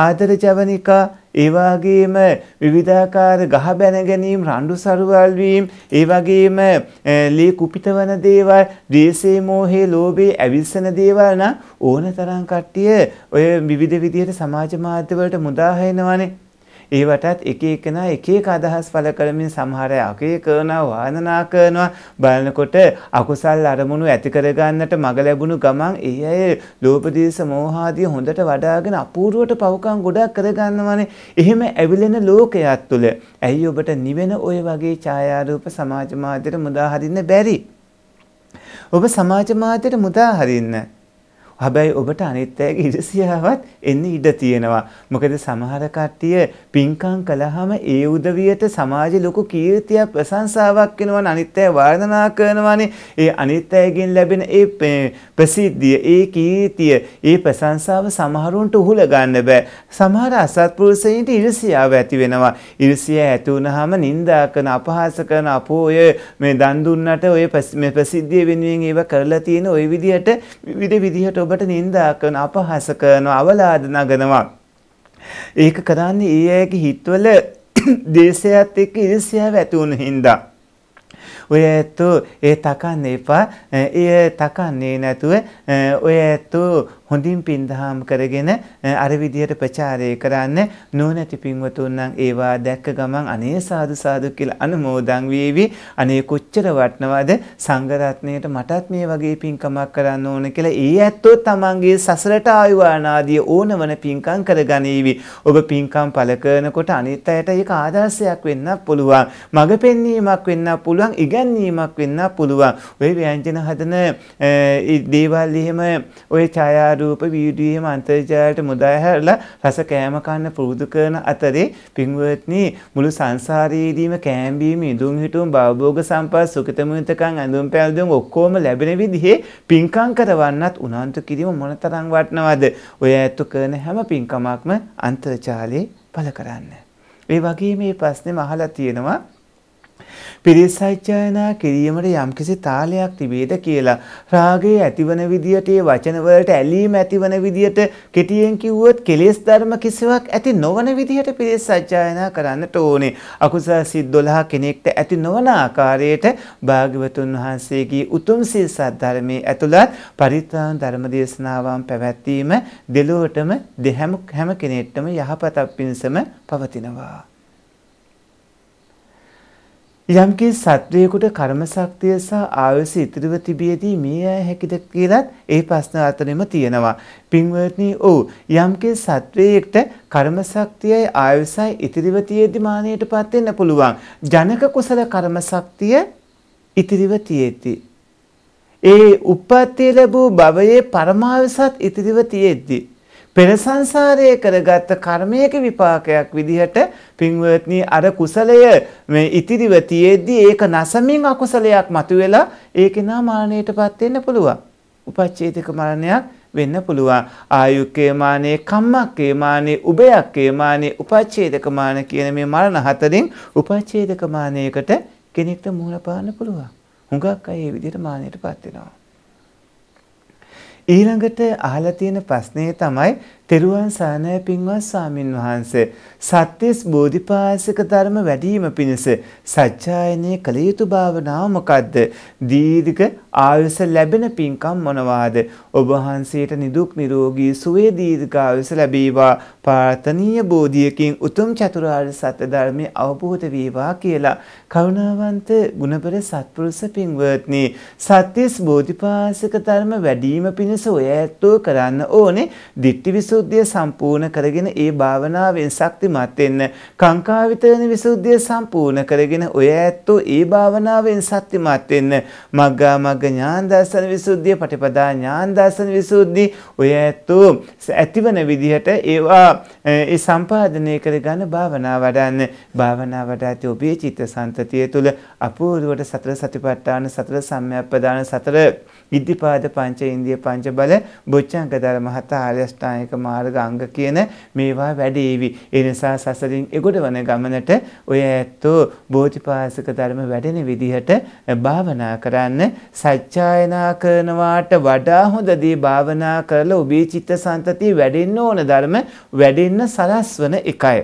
Speaker 3: ආදර ජවනිකා ඒ වගේම විවිධාකාර ගහ බැන ගැනීම රණ්ඩු සරුවල් වීම ඒ වගේම ලී කුපිතවන දේවල් ද්වේෂේ මෝහේ ලෝභේ ඇවිස්සන දේවල් නම් ඕනතරම් කට්ටිය ඔය විවිධ විදිහට සමාජ මාධ්‍ය වලට මුදා හරිනවානේ ඒවටත් එක එකනා එක එක අදහස් පළ කරමින් සමහර අය අකේ කරනවා වාදනා කරනවා බලනකොට අකුසල් අරමුණු ඇති කරගන්නට මඟ ලැබුණු ගමන් ඒ අය ලෝපදේශ මෝහාදී හොඳට වඩාගෙන අපූර්වට පවකම් ගොඩක් කරගන්නවානේ එහෙම ඇවිලෙන ලෝකයක් තුළ ඇයි ඔබට නිවෙන ඔය වගේ ඡායාරූප සමාජ මාධ්‍යයට මුදා හරින්න බැරි ඔබ සමාජ මාධ්‍යයට මුදා හරින්න හැබැයි ඔබට අනිත්‍යයේ ඉරසියාවත් එන්න ඉඩ තියෙනවා. මොකද සමහර කට්ටිය පින්කම් කළාම ඒ උදවියට සමාජෙ ලොකු කීර්තියක් ප්‍රශංසාවක් වෙනවනේ අනිත්‍යය වර්ණනා කරනවානේ. ඒ අනිත්‍යයෙන් ලැබෙන ඒ ප්‍රසිද්ධිය, ඒ කීර්තිය, ඒ ප්‍රශංසාව සමහරුන්ට උහුල ගන්න බෑ. සමහර අසත්පුරුෂයින්ට ඉරසියාව ඇති වෙනවා. ඉරසිය ඇති වුනහම නිඳා කරන, අපහාස කරන, අපෝ ඔය මේ දන් දුන්නට ඔය මේ ප්‍රසිද්ධිය වෙනුවෙන් ඒව කරලා තියෙන ඔය විදිහට විවිධ විදිහට ඔබ ඔබට නින්දා කරන අපහාස කරන අවලාද නගනවා. ඒක කරන්නේ ඒ අයගේ හිතවල දේශයත් එක්ක ඉරිසියාව ඇති වුණු හින්දා. ඔය ඇත්තෝ ඒ තකන්න එපා. ඒ තකන්නේ නැතුව ඔය ඇත්තෝ හොඳින් පින්දහම් කරගෙන අර විදිහට ප්‍රචාරය කරන්න නොනැති පින්වතුන් නම් ඒවා දැක්ක ගමන් අනේ සාදු සාදු කියලා අනුමෝදන් වේවි අනේ කොච්චර වටනවද සංඝරත්නයට මටත් මේ වගේ පින්කමක් කරන්න ඕන කියලා ඒ ඇත්තෝ තමන්ගේ සසරට ආයුවානාදී ඕනවන පින්කම් කරගනීවි ඔබ පින්කම් පළ කරනකොට අනිත් අයට ඒක ආදර්ශයක් වෙන්න පුළුවන් මඟ පෙන්වීමක් වෙන්න පුළුවන් ඉගැන්වීමක් වෙන්න පුළුවන් ඔය ව්‍යංජන හදන දේවල් එහෙම ඔය ඡායා රූප වීඩියෝ එහෙම අන්තර්ජාලයට මුදා හැරලා රස කෑම කන්න පුරුදු කරන අතරේ පින්වත්නි මුළු සංසාරයේදීම කෑම්බීම ඉදුම් හිටුම් භවභෝග සම්පත් සුඛිතමිතකම් ඇඳුම් පැළඳුම් ඔක්කොම ලැබෙන විදිහේ පින්කම් කරවන්නත් උනන්දු කිරීම මොනතරම් වටනවද ඔය ඇත්තු කරන හැම පින්කමක්ම අන්තර්ජාලයේ පළ කරන්න ඒ වගේ මේ ප්‍රශ්නේ අහලා තියෙනවා පිරිස් සජ්ජායනා කිරීමට යම්කිසි තාලයක් තිබේද කියලා රාගයේ ඇතිවන විදියට ඒ වචන වලට ඇලීම ඇතිවන විදියට කෙටියෙන් කිව්වොත් කෙලෙස් ධර්ම කිසිවක් ඇති නොවන විදියට පිරිස් සජ්ජායනා කරන්නට ඕනේ. අකුසල් සිත් 12 කෙනෙක්ට ඇති නොවන ආකාරයට භාග්‍යවතුන් වහන්සේගේ උතුම් සිල් සද්ධර්මයේ ඇතුළත් පරිත්‍රාණ ධර්ම දේශනාවන් පැවැත්වීම දෙලොවටම දෙහැම හැම කෙනෙක්ටම යහපතක් පිණසම පවතිනවා. යම්කි සත්වයකුට කර්ම ශක්තිය සහ ආයුෂ ඉතිරිව තිබියදී මේ අය හැකිද කියලත් ඒ ප්‍රශ්න අතරෙම තියෙනවා. පින්වත්නි, ඔව් යම්කි සත්වයකට කර්ම ශක්තියයි ආයුෂයි ඉතිරිව තියෙද්දි මානෙයටපත් වෙන්න පුළුවන්. ජනක කුසල කර්ම ශක්තිය ඉතිරිව තියෙද්දි ඒ උප්පත්ති ලැබූ භවයේ පරමාවසත් ඉතිරිව තියෙද්දි පෙර සංසාරයේ කරගත් කර්මයක විපාකයක් විදිහට පින්වත්නි අර කුසලය මේ ඉතිරිව තියේදී ඒක නැසමින් අකුසලයක් මතුවෙලා ඒක නා මරණයටපත් වෙන්න පුළුවන්. උපච්ඡේදක මරණයක් වෙන්න පුළුවන් ආයුක්කේ මානේ කම්මක්කේ මානේ උභයක්කේ මානේ උපච්ඡේදක මාන කියන මේ මරණ හතරෙන් උපච්ඡේදක මානයකට කෙනෙක්ට මුහුණ පාන්න පුළුවන් හුඟක් අය මේ විදිහට මානයටපත් වෙනවා ඊළඟට අහලා තියෙන ප්‍රශ්නේ තමයි තෙරුවන් සානය පින්වත් ස්වාමින් වහන්ස සත්‍යස් බෝධිපාසක ධර්ම වැඩීම පිණිස සජ්ජායනය කළ යුතු භාවනාව මොකද්ද දීර්ඝ ආයුෂ ලැබෙන පින්කම් මොනවාද ඔබ වහන්සේට නිදුක් නිරෝගී සුවය දීර්ඝ ආයුෂ ලැබේවා ප්‍රාර්ථනීය බෝධියකින් උතුම් චතුරාර්ය සත්‍ය ධර්මයේ අවබෝධ වේවා කියලා කරුණාවන්ත ගුණපර සත්පුරුෂ පින්වත්නි සත්‍යස් බෝධිපාසක ධර්ම වැඩීම පිණිස ඔය ඇත්තෝ කරන්න ඕනේ ditthi විසුද්ධිය සම්පූර්ණ කරගෙන ඒ භාවනාවෙන් ශක්තිමත් වෙන්න. කාංකා විතරණ විසුද්ධිය සම්පූර්ණ කරගෙන ඔය ඇත්තෝ ඒ භාවනාවෙන් ශක්තිමත් වෙන්න. මග්ගා මග්ග ඥාන දර්ශන විසුද්ධිය, පටිපදා ඥාන දර්ශන විසුද්ධි ඔය ඇත්තෝ ඇතිවන විදිහට ඒවා ඒ සම්පාදනය කරගන්න භාවනා වඩන්න. භාවනා වඩාති ඔබේ චිත්ත සන්තතිය තුළ අපූර්වට සතර සතිපට්ඨාන සතර සම්‍යප්පදාන සතර ඉද්ධිපාද පංචේන්ද්‍රිය පංච බල බොච්චංග ධර්ම හත ආර්ය අෂ්ටාංගික මාර්ග අංග කියන මේවා වැඩේවි. ඒ නිසා සසරින් එගොඩවන ගමනට ඔය ඇත්තෝ බෝධිපාසක ධර්ම වැඩෙන විදිහට භාවනා කරන්න සත්‍යයනා කරනවාට වඩා හොඳ දේ භාවනා කරලා ඔබේ චිත්ත සන්තතිය වැඩෙන්න ඕන ධර්ම වැඩෙන්න සලස්වන එකයි.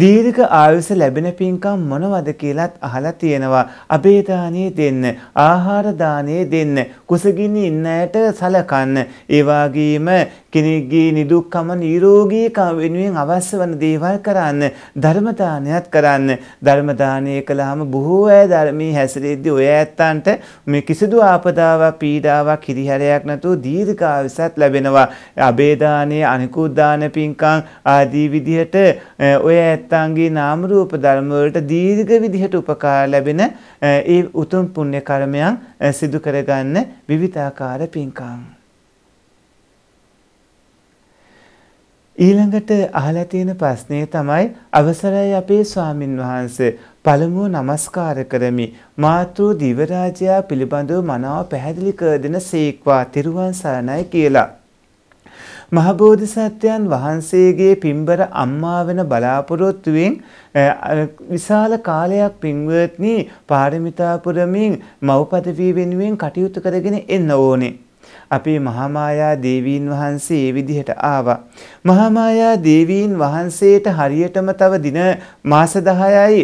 Speaker 3: දීර්ඝ ආයුෂ ලැබෙන පින්කම් මොනවද කියලාත් අහලා තියෙනවා. අබේදානේ දෙන්න, ආහාර දානේ දෙන්න, කුසගිනි ඉන්නයට සලකන්න. ඒ වගේම කෙනෙක්ගේ නිදුක්කම නිරෝගීකම වෙනුවෙන් අවශ්‍ය වන දේවල් කරන්න. ධර්ම දානයත් කරන්න. ධර්ම දානය කළාම බොහෝ අය ධර්මයේ හැසිරෙද්දී ඔය ඇත්තන්ට මේ කිසිදු ආපදාවක් පීඩාවක් හිරිහැරයක් නැතුව දීර්ඝායසත් ලැබෙනවා. අබේ දානය, අනිකුත් දාන පින්කම් ආදී විදිහට ඔය ඇත්තන්ගේ නාම රූප ධර්ම වලට දීර්ඝ විදිහට උපකාර ලැබෙන ඒ උතුම් පුණ්‍ය කර්මයන් සිදු කරගන්න විවිධාකාර පින්කම්. ඊළඟට අහලා තියෙන ප්‍රශ්නේ තමයි අවසරයි අපේ ස්වාමින් වහන්සේ පළමුව নমස්කාර කරමි මාතෘ දිවරාජයා පිළිබඳව මනාව පැහැදිලි කර දෙන සීක්වා තිරුවන් සරණයි කියලා මහබෝධිසත්වයන් වහන්සේගේ පින්බර අම්මා වෙන බලාපොරොත්තුවෙන් විශාල කාලයක් පින්වත්නි පාරමිතා පුරමින් මව්පදවී වෙනුවෙන් කටයුතු කරගෙන එන්න ඕනේ. අපේ මහාමායා දේවීන් වහන්සේ ඒ විදිහට ආවා. මහාමායා දේවීන් වහන්සේට හරියටම තව දින මාස 10යි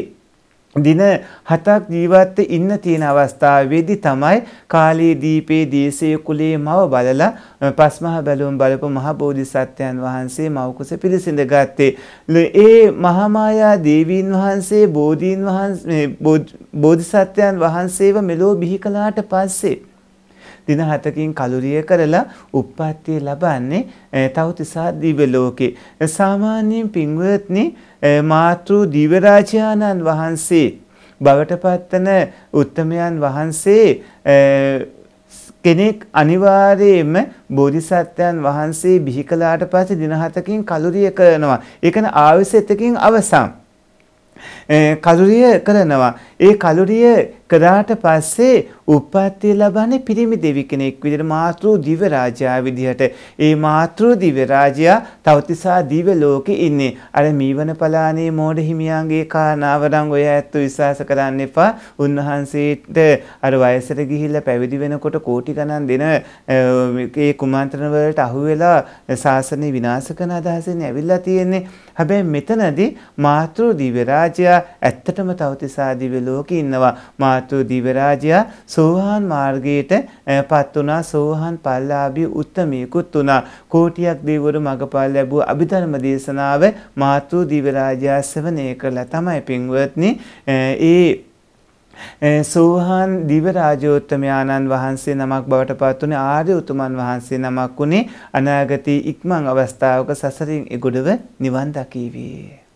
Speaker 3: දින හතක් ජීවත්ව ඉන්න තියෙන අවස්ථාවේදී තමයි කාලී දීපේ දේශය කුලේ මව බලලා පස්මහ බැලුම් බලපු මහ බෝධිසත්වයන් වහන්සේ මවකුස පිළිසිඳ ගත්තේ. ඒ මහමායා දේවීන් වහන්සේ බෝධීන් වහන්සේ බෝධිසත්වයන් වහන්සේව මෙලෝ බිහි කළාට පස්සේ දින 7කින් කලුරිය කරලා උප්පත්තිය ලබන්නේ තවතිසා දිව්‍ය ලෝකේ. සාමාන්‍යයෙන් පින්වත්නි මාතෘ දිව්‍ය රාජානන් වහන්සේ බවට පත්තන උත්තමයන් වහන්සේ කෙනෙක් අනිවාර්යයෙන්ම බෝධිසත්වයන් වහන්සේ බිහි කළාට පස්සේ දින හතකින් කලුරිය කරනවා. ඒකන ආවිසෙතකින් අවසන්. කලුරිය කරනවා. ඒ කලුරිය කරාට පස්සේ උප්පත්තිය ලබන්නේ පිරිමි දෙවි කෙනෙක් විදිහට මාතෘ දිව්‍ය රාජයා විදිහට. ඒ මාතෘ දිව්‍ය රාජයා තවතිසා දිව්‍ය ලෝකේ ඉන්නේ. අර මීවන පලානේ මෝඩ හිමියන්ගේ කාරණාව නම් ඔය ඇත්ත විශ්වාස කරන්න එපා. උන්වහන්සේට අර වයසට ගිහිල්ලා පැවිදි වෙනකොට කෝටි ගණන් දෙන ඒ කුමන්ත්‍රණ වලට අහු වෙලා ශාසනය විනාශ කරන අදහසෙන් ඇවිල්ලා තියෙන්නේ. හැබැයි මෙතනදී මාතෘ දිව්‍ය රාජයා ඇත්තටම තවතිසා දිව්‍ය ලෝකේ ඉන්නවා. මාතු දිව්‍ය රාජයා සෝහාන් මාර්ගයට පත් වුණා. සෝහාන් පල්ලාභී උත්තමයෙකුත් වුණා. කෝටියක් දෙවිවරු මගපල් ලැබුව අභිධර්ම දේශනාව මාතු දිව්‍ය රාජයා ශ්‍රවණය කළා තමයි පින්වත්නි. ඒ සෝහන් දිවරාජෝත්තමයාණන් වහන්සේ නමක් බවට පත් වුණේ ආර්ය උතුමන් වහන්සේ නමක් වුණේ අනාගතයේ ඉක්මන් අවස්ථාවක සසරින් එගොඩව නිවන් දකීවී.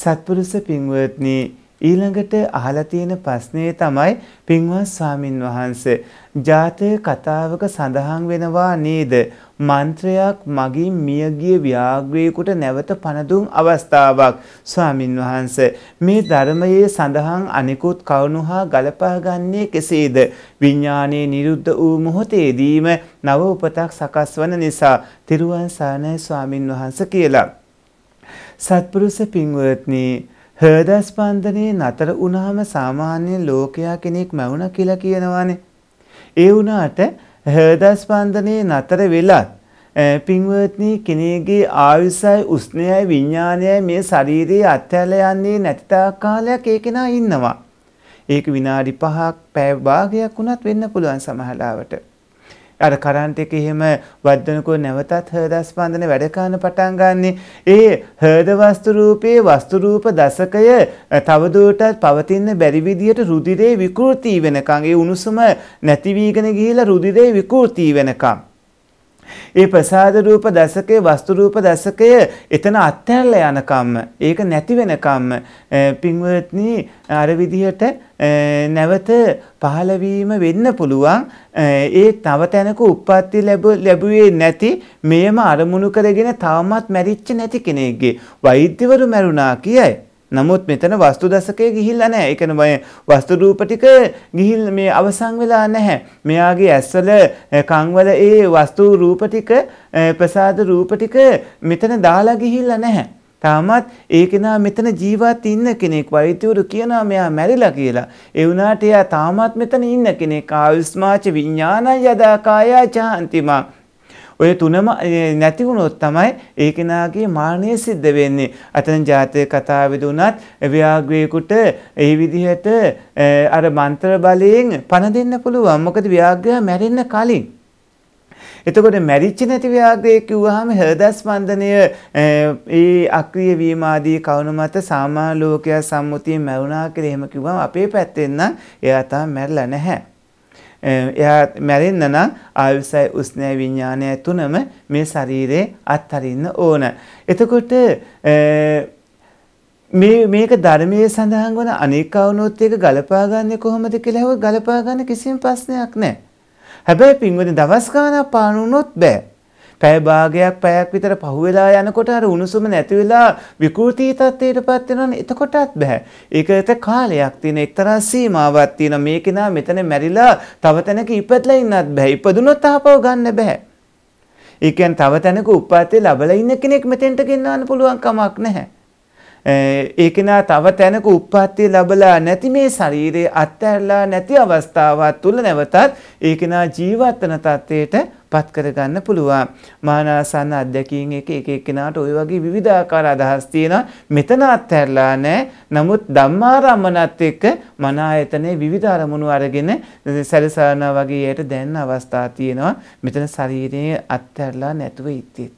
Speaker 3: සත්පුරුෂ පින්වත්නි ඊළඟට අහලා තියෙන ප්‍රශ්නේ තමයි පින්වත් ස්වාමින් වහන්සේ ජාතක කතාවක සඳහන් වෙනවා නේද මන්ත්‍රයක් මගින් මියගිය ව්‍යාග්‍රේකුට නැවත පනදුන් අවස්ථාවක් ස්වාමින් වහන්ස මේ ධර්මයේ සඳහන් අනිකුත් කවුණු හා ගලපාගන්නේ කෙසේද විඥානයේ නිරුද්ධ වූ මොහොතේදීම නව උපතක් සකස් වන නිසා තිරුවන් සානය ස්වාමින් වහන්ස කියලා සත්පුරුෂ පින්වත්නි හෘද ස්පන්දනයේ නතර වුණාම සාමාන්‍ය ලෝකයා කෙනෙක් මැවුණා කියලා කියනවානේ. ඒ වුණාට හෘද ස්පන්දනයේ නතර වෙලත් පින්වත්නි කෙනෙකුගේ ආයුසයි උස්නයයි විඥානයයි මේ ශරීරයේ අත්හැරලා යන්නේ නැති තාක් කාලයක් ඒකෙනා ඉන්නවා. ඒක විනාඩි 5ක් පැය භාගයක් වුණත් වෙන්න පුළුවන් සමහරවට. අර කරන්ට් එක එහෙම වර්ධනකෝ නැවතත් හෘද ස්පන්දන වැඩ කරන පටන් ගන්නෙ. ඒ හෘද වස්තු රූපයේ වස්තු රූප දශකය තවදුරටත් පවතින බැරි විදියට රුධිරේ විකෘති වෙනකන් ඒ උණුසුම නැති වීගෙන ගිහිලා රුධිරේ විකෘති වෙනකන් ඒ ප්‍රසාද රූප දසකයේ වස්තු රූප දසකය එතන අත්හැරලා යනකම්ම ඒක නැති වෙනකම්ම පින්වත්නි අර විදිහට නැවත පහළවීම වෙන්න පුළුවන් ඒ තව තැනක උප්පත්ති ලැබුවේ නැති මෙයම අරමුණු කරගෙන තවමත් මැරිච්ච නැති කෙනෙක්ගේ වෛද්‍යවරු මැරුණා කියයි නමුත් මෙතන වස්තු දශකය ගිහිල්ලා නැහැ. ඒ කියන්නේ මේ වස්තු රූප ටික ගිහිල් මේ අවසන් වෙලා නැහැ. මෙයාගේ ඇස්වල කන්වල ඒ වස්තු රූප ටික ප්‍රසාද රූප ටික මෙතන දාලා ගිහිල්ලා නැහැ. තාමත් ඒ කෙනා මෙතන ජීවත් ඉන්න කෙනෙක් වෛද්‍යවරු කියනවා මෙයා මැරිලා කියලා. ඒ වුණාට එයා තාමත් මෙතන ඉන්න කෙනෙක්. ආයුස්මාච විඥානය යදා කායා චාන්තිමා ඔය තුනම නැති වුණොත් තමයි ඒ කෙනාගේ මානය සිද්ධ වෙන්නේ. අතන ජාතක කතාවේදී උනත් ව්‍යාග්‍රේකුට ඒ විදිහට අර මන්ත්‍ර බලයෙන් පණ දෙන්න පුළුවන්. මොකද ව්‍යාග්‍රය මැරෙන්න කලින් එතකොට මැරිච්ච නැති ව්‍යාග්‍රය කිව්වහම හෘද ස්පන්දනය ඒ අක්‍රීය වීම ආදී කවුණු මත සාමාන්‍ය ලෝකයා සම්මුතියෙන් මැරුණා කියලා එහෙම කිව්වම අපේ පැත්තෙන් නම් එයා තාම මැරිලා නැහැ. එයා මැරෙන්න නම් ආයුසයි උස්නය විඥානය තුනම මේ ශරීරේ අත්හරින්න ඕන. එතකොට මේ මේක ධර්මයේ සඳහන් වන අනේක වුණොත් ඒක ගලපා ගන්නේ කොහොමද කියලා හව ගලපා ගන්න කිසිම ප්‍රශ්නයක් නැහැ. හැබැයි පින්වතුනි දවස් ගානක් පානුනොත් බෑ. පැය භාගයක් පැයක් විතර පහුවෙලා යනකොට අර උණුසුම නැති වෙලා විකෘති තත්ත්වයටපත් වෙනවනේ එතකොටත් බෑ. ඒකට කාලයක් තියෙන එක්තරා සීමාවක් තියෙන මේ කෙනා මෙතන මැරිලා තව තැනක ඉපදලා ඉන්නත් බෑ. ඉපදුනොත් ආපහු ගන්න බෑ. ඒ කියන්නේ තව තැනක උපාතේ ලබලා ඉන්න කෙනෙක් මෙතෙන්ට ගෙන්නන්න පුළුවන් කමක් නැහැ. ඒ කෙනා තව තැනක උප්පත්තිය ලැබලා නැති මේ ශරීරයේ අත්හැරලා නැති අවස්ථාවක් තුල නැවතත් ඒ කෙනා ජීවත් වෙන තත්ත්වයට පත් කරගන්න පුළුවන්. මානාසන්න අධ්‍යක්ීන් එක එක එක්කෙනාට ওই වගේ විවිධාකාර අදහස් තියෙනවා. මෙතන අත්හැරලා නැහැ. නමුත් ධම්මාරම්මනත් එක්ක මන ආයතනයේ විවිධ අරමුණු අරගෙන සැලසනවා වගේ යට දැන් අවස්ථා තියෙනවා. මෙතන ශරීරයේ අත්හැරලා නැතුව ඉතිත්.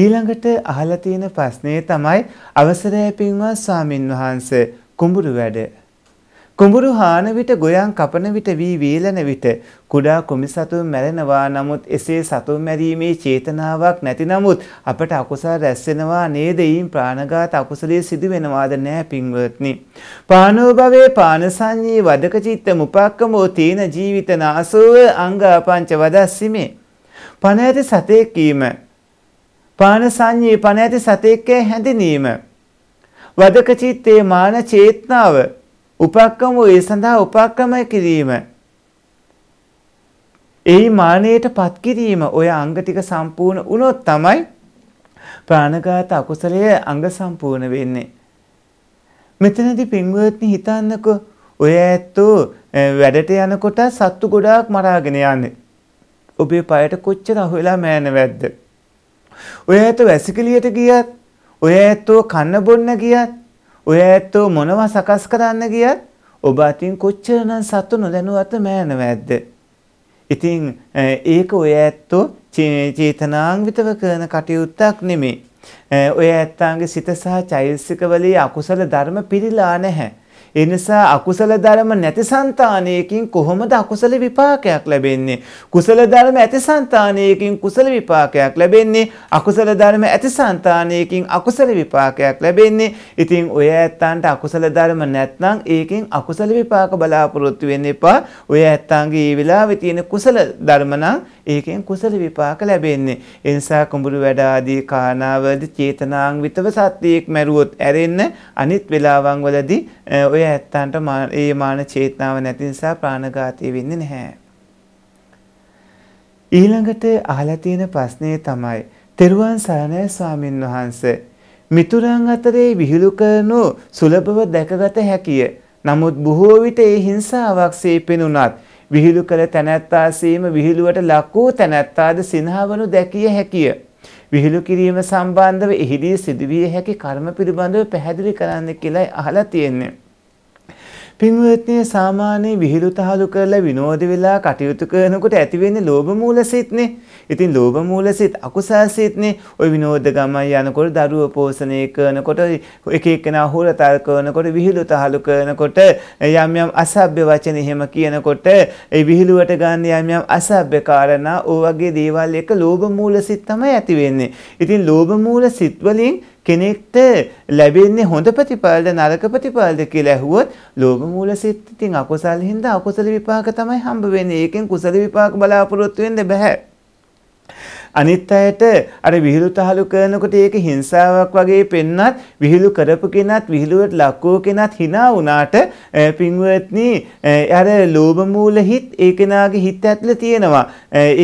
Speaker 3: ඊළඟට අහලා තියෙන ප්‍රශ්නේ තමයි අවසරය පින්වත් ස්වාමින් වහන්සේ කුඹුරු වැඩ කුඹුරු හාන විට ගොයන් කපන විට වී වේලන විට කුඩා කුමිසතුන් මැරෙනවා නමුත් එසේ සතුන් මැරීමේ චේතනාවක් නැති නමුත් අපට අකුසල් රැස්වෙනවා නේද ඊයින් ප්‍රාණඝාත අකුසලයේ සිදු වෙනවාද නැහැ පින්වත්නි පානෝභවේ පානසඤ්ඤී වදක චිත්ත මුපක්කමෝ තීන ජීවිත නාසෝව අංග පංච වදස්සිමේ පණ ඇති සතෙක් කීම පානසඤ්ඤී පණ ඇති සතෙක්ගේ හැඳිනීම වදක චිත්තේ මාන චේතනාව උපක්කම වූ ඒ සඳහා උපක්කම කිරීම එහි මානයට පත් කිරීම ඔය අංග ටික සම්පූර්ණ වුණොත් තමයි ප්‍රාණඝාත අකුසලය අංග සම්පූර්ණ වෙන්නේ මෙතනදී පින්වත්නි හිතන්නකෝ ඔය ඇත්තෝ වැඩට යනකොට සත්තු ගොඩාක් මරාගෙන යන්නේ ඔබේ පයට කොච්චර අහු වෙලා මෑනවැද්ද ඔය ඇත්තෝ වැසිකිළියට ගියත් ඔය ඇත්තෝ කන්න බොන්න ගියත් ඔය ඇත්තෝ මොනවා සකස් කරන්න ගියත් ඔබ අතින් කොච්චරනම් සතු නොදැනුවත් මෑනව ඇද්ද. ඉතින් ඒක ඔය ඇත්තෝ චේතනාංවිතව කරන කටයුත්තක් නෙමේ. ඔය ඇත්තාන්ගේ සිත සහ චෛතසික වලේ අකුසල ධර්ම පිරීලා නැහැ. ඒ නිසා අකුසල ධර්ම නැති సంతානයකින් කොහොමද අකුසල විපාකයක් ලැබෙන්නේ? කුසල ධර්ම ඇති సంతානයකින් කුසල විපාකයක් ලැබෙන්නේ. අකුසල ධර්ම ඇති సంతානයකින් අකුසල විපාකයක් ලැබෙන්නේ. ඉතින් ඔය ඇත්තන්ට අකුසල ධර්ම නැත්නම් ඒකෙන් අකුසල විපාක බලාපොරොත්තු වෙන්න එපා. ඔය ඇත්තන්ගේ මේ වෙලාවේ තියෙන කුසල ධර්ම නම් ඒකෙන් කුසල විපාක ලැබෙන්නේ. ඒ නිසා කුඹුරු වැඩ ආදී කාණාවලදී චේතනාංවිතව සත්‍යයක් මැරුවොත් ඇරෙන්න අනිත් වෙලාවන් වලදී ඔය ඔය ඇත්තන්ට ඒ මාන චේතනාව නැති නිසා ප්‍රාණඝාතය වෙන්නේ නැහැ. ඊළඟට අහලා තියෙන ප්‍රශ්නේ තමයි තෙරුවන් සරණයි ස්වාමින් වහන්සේ මිතුරන් අතරේ විහිළු කරනු සුලභව දැකගත හැකිය. නමුත් බොහෝ විට ඒ හිංසාවක් සේපෙනුනත් විහිළු කළ තැනැත්තා සීම විහිළුවට ලක් වූ තැනැත්තාද සිනහවනු දැකිය හැකිය. විහිළු කිරීම සම්බන්ධව එහිදී සිදුවිය හැකි කර්ම පිළිබඳව පැහැදිලි කරන්න කියලයි අහලා තියෙන්නේ. පින්වත්නය සාමාන්‍ය විහිළුතහලු කරලා විනෝද වෙලා කටයුතු කරනකොට ඇතිවෙන්නේ ලෝභ මූලසිතනේ. ඉතින් ලෝභ මූලසිත අකුසල් සිතනේ. ওই විනෝද ගමන් යනකොට දරුව පෝෂණය කරනකොට එක එකනා හොරතල් කරනකොට විහිළුතහලු කරනකොට යම් යම් අසභ්‍ය වචන එහෙම කියනකොට ඒ විහිළුවට ගන්න යම් යම් අසභ්‍ය කාරණා ඕ වගේ දේවල් එක ලෝභ මූලසිත තමයි ඇති වෙන්නේ. ඉතින් ලෝභ මූලසිත වලින් කෙනෙක්ට ලැබෙන්නේ හොඳ ප්‍රතිඵලද නරක ප්‍රතිඵලද කියලා ඇහුවොත් ලෝභ මූල සිත් ඉතින් අකුසල් හින්දා අකුසල විපාක තමයි හම්බ වෙන්නේ. ඒකෙන් කුසල විපාක බලාපොරොත්තු වෙන්න බෑ. අනිත් අයට අර විහිළු තහළු කරනකොට ඒක හිංසාවක් වගේ පෙන්නත් විහිළු කරපු කෙනත් විහිළුවට ලක් වූ කෙනත් hina වුණාට පින්වත්නි අර ලෝභ මූල හිත් ඒ කෙනාගේ හිත ඇතුළේ තියෙනවා.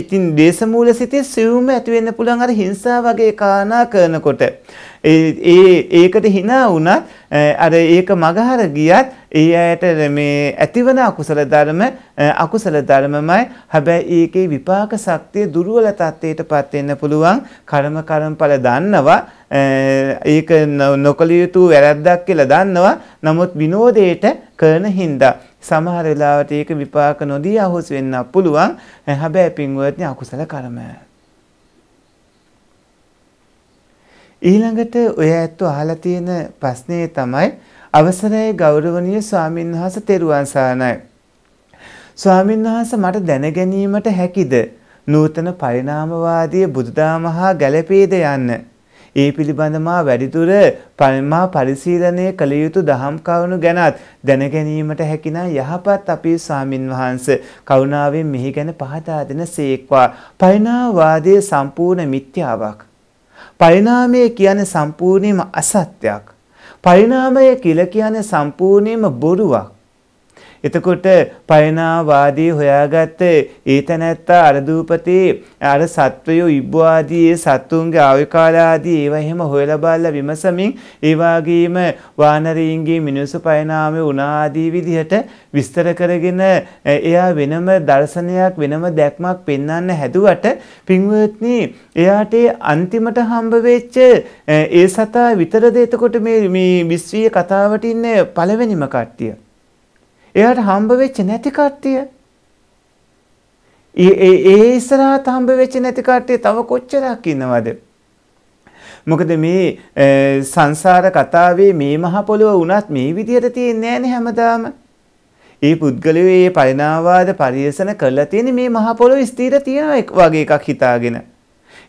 Speaker 3: ඉතින් දේශ මූල සිතේ සියුම් ඇති වෙන්න පුළුවන් අර හිංසාව වගේ කාරණා කරනකොට. ඒ ඒකට hina වුණත් අර ඒක මගහර ගියත් ඒ අයට මේ ඇතිවන අකුසල ධර්ම අකුසල ධර්මමයි හැබැයි ඒකේ විපාක ශක්තිය දුර්වල තත්ත්වයටපත් වෙන්න පුළුවන් කර්ම කර්මඵල දන්නවා ඒක නොකළ යුතු වැරද්දක් කියලා දන්නවා නමුත් විනෝදයට කරන හින්දා සමහර වෙලාවට ඒක විපාක නොදී අහුස් වෙන්න පුළුවන් හැබැයි පින්වත්නි අකුසල කර්මය ඊළඟට ඔය ඇත්ත අහලා තියෙන ප්‍රශ්නේ තමයි අවසරයි ගෞරවනීය ස්වාමින්වහන්සේ තෙරුවන් සරණයි. ස්වාමින්වහන්සේ මට දැන ගැනීමට හැකිද? නූතන පරිණාමවාදී බුදුදහම හා ගැළපේද යන්න. ඒ පිළිබඳ මා වැඩිදුර පරිමා පරිශීලනය කළ යුතු දහම් කරුණු ගැනත් දැන ගැනීමට හැකිනම් යහපත් අපේ ස්වාමින්වහන්ස කරුණාවෙන් මෙහි ගැන පහදා දෙන සේක්වා. පරිණාමවාදයේ සම්පූර්ණ මිත්‍යාවක්. පරිණාමය කියන්නේ සම්පූර්ණයෙන්ම අසත්‍යක්. පරිණාමය කියලා කියන්නේ සම්පූර්ණයෙන්ම බොරුවක්. එතකොට පයනාවාදී හොයාගත්ත ඒතනැත්තා අරදූපතේ අර සත්වයෝ ඉබ්බවාදී ඒ සත්තුන්ගේ ආවිකාලාදී ඒව එහෙම හොයලා බලලා විමසමින් ඒ වගේම වානරීන්ගේ මිනිස්සු පයනාමේ උනාදී විදිහට විස්තර කරගෙන එයා වෙනම දර්ශනයක් වෙනම දැක්මක් පෙන්වන්න හැදුවට පින්වත්නි එයාට අන්තිමට හම්බ වෙච්ච ඒ සතා විතරද එතකොට මේ මේ විශ්වීය කතාවට ඉන්න පළවෙනිම කට්ටිය එයාට හම්බ වෙච්ච නැති කට්ටිය ඒ ඒ ඉස්සරහට හම්බ වෙච්ච නැති කට්ටිය තව කොච්චරක් ඉන්නවද මොකද මේ සංසාර කතාවේ මේ මහ පොළොව වුණත් මේ විදියට තියෙන්නේ නැහැ හැමදාම ඒ පුද්ගලයෝ ඒ පරිණාවාද පරිේෂණ කරලා තියෙන මේ මහ පොළොව ස්ථිර තියෙනවා වගේ එකක් හිතාගෙන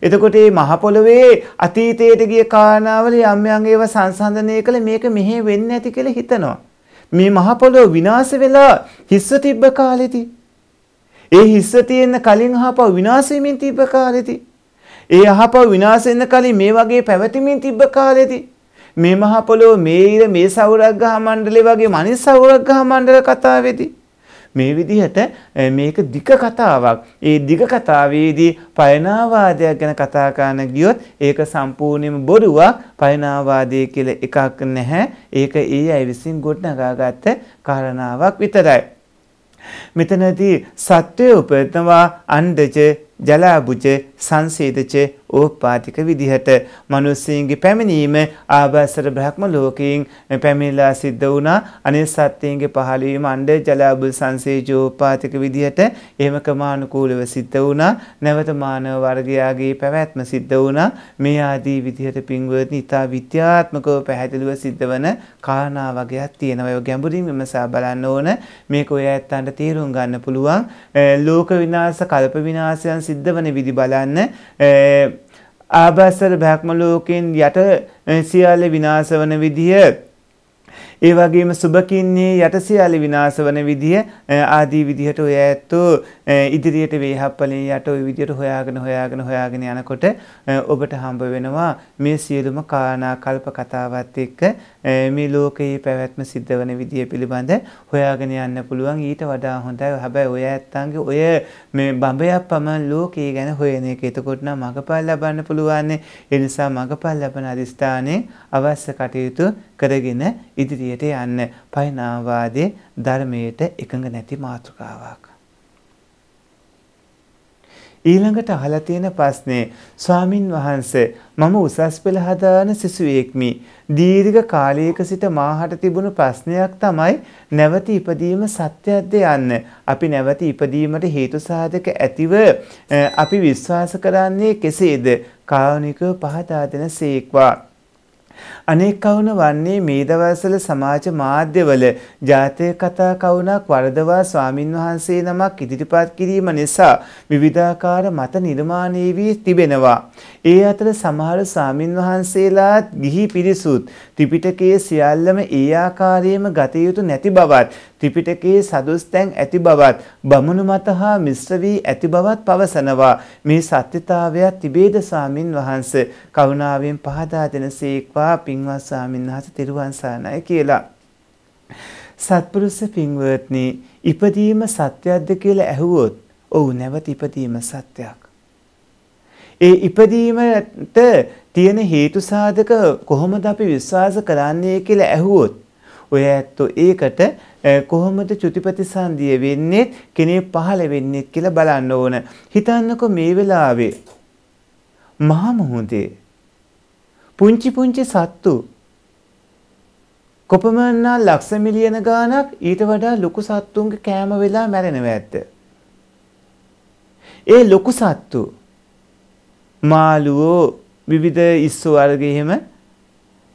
Speaker 3: එතකොට මේ මහ පොළොවේ අතීතයට ගිය කාරණාවල යම් යම් ඒවා සංසන්දනය කළ මේක මෙහෙ වෙන්නේ නැති කියලා හිතනවා. මේ මහ පොළොව විනාශ වෙලා හිස්ස තිබ්බ කාලෙති. ඒ හිස්ස තියෙන කලින් අහපව විනාශ වෙමින් තිබ්බ කාලෙති. ඒ අහපව විනාශ වෙන කලින් මේ වගේ පැවැතිමින් තිබ්බ කාලෙති. මේ මහ පොළොව මේ ඉර මේ සෞරග්ගහ මණ්ඩලේ වගේ මනිස් සෞරග්ගහ මණ්ඩල කතාවේදී මේ විදිහට මේක දිග කතාවක්. ඒ දිග කතාවේදී පයනාවාදයක් ගැන කතා කරන ගියොත් ඒක සම්පූර්ණයෙන්ම බොරුවක්. පයනාවාදය කියලා එකක් නැහැ. ඒක ඒ අය විසින් ගොඩනගාගත්ත කාරණාවක් විතරයි. මෙතනදී සත්‍යය උපදවා අණ්ඩජ ජලාබුජ සංසේදච ඕපාතික විදිහට මනුස්සයන්ගේ පැමිණීම ආභාසර බ්‍රහ්ම ලෝකයෙන් පැමිණිලා සිද්ධ වුණා අනේ සත්‍යයන්ගේ පහළවීම අණ්ඩ ජලාබුල් සංසේජෝපාතික විදිහට එහෙම ක්‍රමානුකූලව සිද්ධ වුණා නැවත මානව වර්ගයාගේ පැවැත්ම සිද්ධ වුණා මේ ආදී විදිහට පින්වත්නි ඉතා විද්‍යාත්මකව පැහැදිලිව සිද්ධ වන කාරණා වගේක් තියෙනවා ඒ ගැඹුරින් විමසා බලන්න ඕන මේක ඔය ඇත්තන්ට තේරුම් ගන්න පුළුවන් ලෝක විනාශ කල්ප විනාශයන් සිද්ධ වන විදි බලන්න ආභාසර බ්‍රහ්ම ලෝකයෙන් යට සියල්ල විනාශ වන විදිය ඒ වගේම සුබකින්නේ යටසියාලි විනාශ වන විදිය ආදී විදිහට ඔය ඇත්තෝ ඉදිරියට වේහප්පලේ යට ওই විදියට හොයාගෙන හොයාගෙන හොයාගෙන යනකොට ඔබට හම්බ වෙනවා මේ සියලුම කාරණා කල්ප කතාවත් එක්ක මේ ලෝකයේ පැවැත්ම සිද්ධ වන විදිය පිළිබඳ හොයාගෙන යන්න පුළුවන් ඊට වඩා හොඳයි. හැබැයි ඔය ඇත්තන්ගේ ඔය මේ බඹයක් පමණ ලෝකයේ ගැන හොයන එක. එතකොට නම් මගපල් ලබන්න පුළුවන්. ඒ නිසා මගපල් ලබන අදිස්ථානයේ අවශ්‍ය කටයුතු කරගෙන ඉදිරියට ඉදිරියට යන්න පයිනාවාදයේ ධර්මයට එකඟ නැති මාතෘකාවක්. ඊළඟට අහලා තියෙන ප්‍රශ්නේ ස්වාමින් වහන්සේ මම උසස් පෙළ හදාන සිසුවෙක්මි. දීර්ඝ කාලයක සිට මාහට තිබුණු ප්‍රශ්නයක් තමයි නැවත ඉපදීම සත්‍යයක්ද යන්න. අපි නැවත ඉපදීමට හේතු සාධක ඇතිව අපි විශ්වාස කරන්නේ කෙසේද? කාරුණිකව පහදා දෙන සේක්වා. අනෙක් කවුන වන්නේ මේ දවස්වල සමාජ මාධ්‍යවල ජාතක කතා කවුනක් වරදවා ස්වාමින් වහන්සේ නමක් ඉදිරිපත් කිරීම නිසා විවිධාකාර මත නිර්මාණය වී තිබෙනවා. ඒ අතර සමහර සාමින් වහන්සේලාත් ගිහි පිරිසුත් ත්‍රිපිටකයේ සියල්ලම ඒ ආකාරයෙන්ම ගත යුතු නැති බවත් ත්‍රිපිටකයේ සදුස්තැන් ඇති බවත් බමුණු මත හා මිශ්‍ර වී ඇති බවත් පවසනවා මේ සත්‍යතාවය තිබේද සාමින් වහන්ස කරුණාවෙන් පහදා දෙනසේක්වා පින්වත් සාමින් වහන්සේ තෙරුවන් සරණයි කියලා සත්පුරුෂ පින්වත්නි ඉපදීම සත්‍යයක්ද කියලා ඇහුවොත් ඔව් නැවත ඉපදීම සත්‍යයක් ඒ ඉපදීමට තියෙන හේතු සාධක කොහොමද අපි විශ්වාස කරන්නේ කියලා ඇහුවොත් ඔය ඇත්තෝ ඒකට කොහොමද චුතිපති සංදිය වෙන්නේ කෙනෙක් පහළ වෙන්නේ කියලා බලන්න ඕන. හිතන්නකො මේ වෙලාවේ මහා මොහොතේ පුංචි පුංචි සත්තු කොපමණා ලක්ෂ මිලියන ගාණක් ඊට වඩා ලොකු සත්තුන්ගේ කෑම වෙලා මැරෙනවා ඇත්ත. ඒ ලොකු සත්තු මාළුවෝ විවිධ ඉස්සු වර්ග එහෙම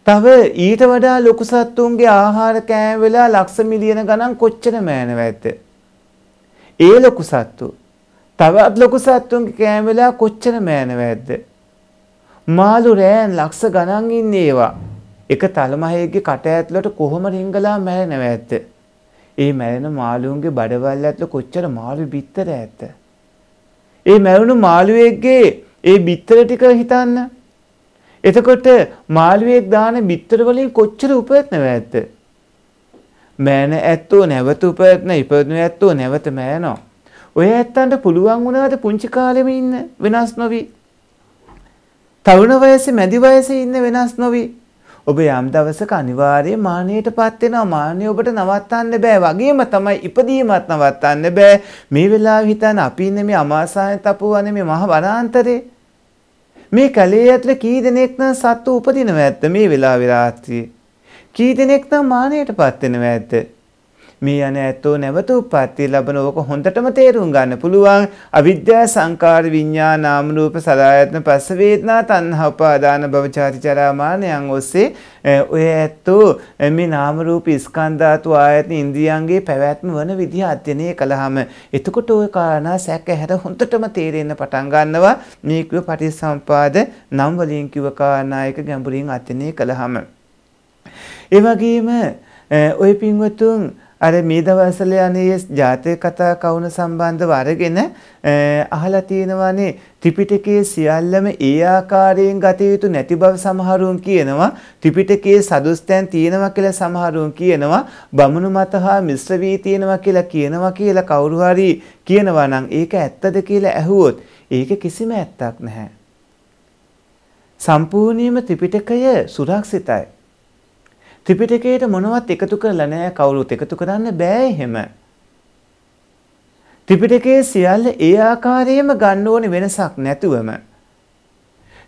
Speaker 3: තව ඊට වඩා ලොකු සත්තුන්ගේ ආහාර කෑම වෙලා ලක්ෂ මිලියන ගණන් කොච්චර මෑණව ඇද්ද? ඒ ලොකු සත්තු තවත් ලොකු සත්තුන්ගේ කෑම වෙලා කොච්චර මෑණව ඇද්ද? මාළු රෑන් ලක්ෂ ගණන් ඉන්නේ ඒවා. එක තලමහේගේ කට ඇතුළට කොහොම රිංගලා මැරෙනව ඇද්ද? ඒ මැරෙන මාළුන්ගේ බඩවල් ඇතුළ කොච්චර මාළු බිත්තර ඇද්ද? ඒ මැරුණු මාළුවෙක්ගේ ඒ බිත්තර ටික හිතන්න. එතකොට මාළුවෙක් දාන බිත්තර වලින් කොච්චර උපයත්න ඇත්ද? මෑන ඇත්තෝ නැවත උපයත්න ඉපදුණු ඇත්තෝ නැවත මෑනවා. ඔය ඇත්තන්ට පුළුවන් වුණාද පුංචි කාලෙම ඉන්න වෙනස් නොවි? තරුණ වයසේ මැදි වයසේ ඉන්න වෙනස් නොවි. ඔබ යම් දවසක අනිවාර්යයෙන් මාන්නයටපත් වෙනවා මාන්නය ඔබට නවත්තන්න බෑ වගේම තමයි ඉපදීමත් නවත්තන්න බෑ මේ වෙලාවේ හිතන්න අපි ඉන්නේ මේ අමාසාවේ තපුවනේ මේ මහ වනාන්තරේ මේ කැලේ ඇතුලේ කී දෙනෙක් නම් සත්තු උපදිනව ඇත්ද මේ වෙලාවේ රාත්‍රියේ? කී දෙනෙක් නම් මානයටපත් වෙනව ඇත්ද? මේ යන ඇත්තෝ නැවත උප්පත්ති ලබන ඕක හොඳටම තේරුම් ගන්න පුළුවන් අවිද්‍යා සංකාර විඤ්ඤා නාම රූප සලආයතන පස්ස වේදනා තණ්හා උපාදාන භව චාති චරා මානයන් ඔස්සේ ඔය ඇත්තෝ මේ නාම රූප ස්කන්ධ ධාතු ආයතන ඉන්ද්‍රියන්ගේ පැවැත්ම වන විදිහ අධ්‍යයනය කළාම එතකොට ওই කාරණා සැක ඇහැර හොඳටම තේරෙන්න පටන් ගන්නවා මේ කිව්ව පටිසම්පාද නම් වලින් කිව්ව කාරණා එක ගැඹුරින් අධ්‍යයනය කළාම ඒ වගේම ওই පින්වතුන් අර මේ දවස්වල යන්නේ ජාතක කතා කවුන සම්බන්ධව අරගෙන අහලා තියෙනවානේ ත්‍රිපිටකයේ සියල්ලම ඒ ආකාරයෙන් ගත යුතු නැති බව සමහරුන් කියනවා ත්‍රිපිටකයේ සදුස්තැන් තියෙනවා කියලා සමහරුන් කියනවා බමුණු මත හා මිශ්‍ර වී තියෙනවා කියලා කියනවා කියලා කවුරු හරි කියනවා නම් ඒක ඇත්තද කියලා ඇහුවොත් ඒක කිසිම ඇත්තක් නැහැ සම්පූර්ණයෙන්ම ත්‍රිපිටකය සුරක්ෂිතයි ත්‍රිපිටකයට මොනවත් එකතු කරලා නෑ කවුරුත් එකතු කරන්න බෑ එහෙම. ත්‍රිපිටකයේ සියල්ල ඒ ආකාරයෙන්ම ගන්න ඕනේ වෙනසක් නැතුවම.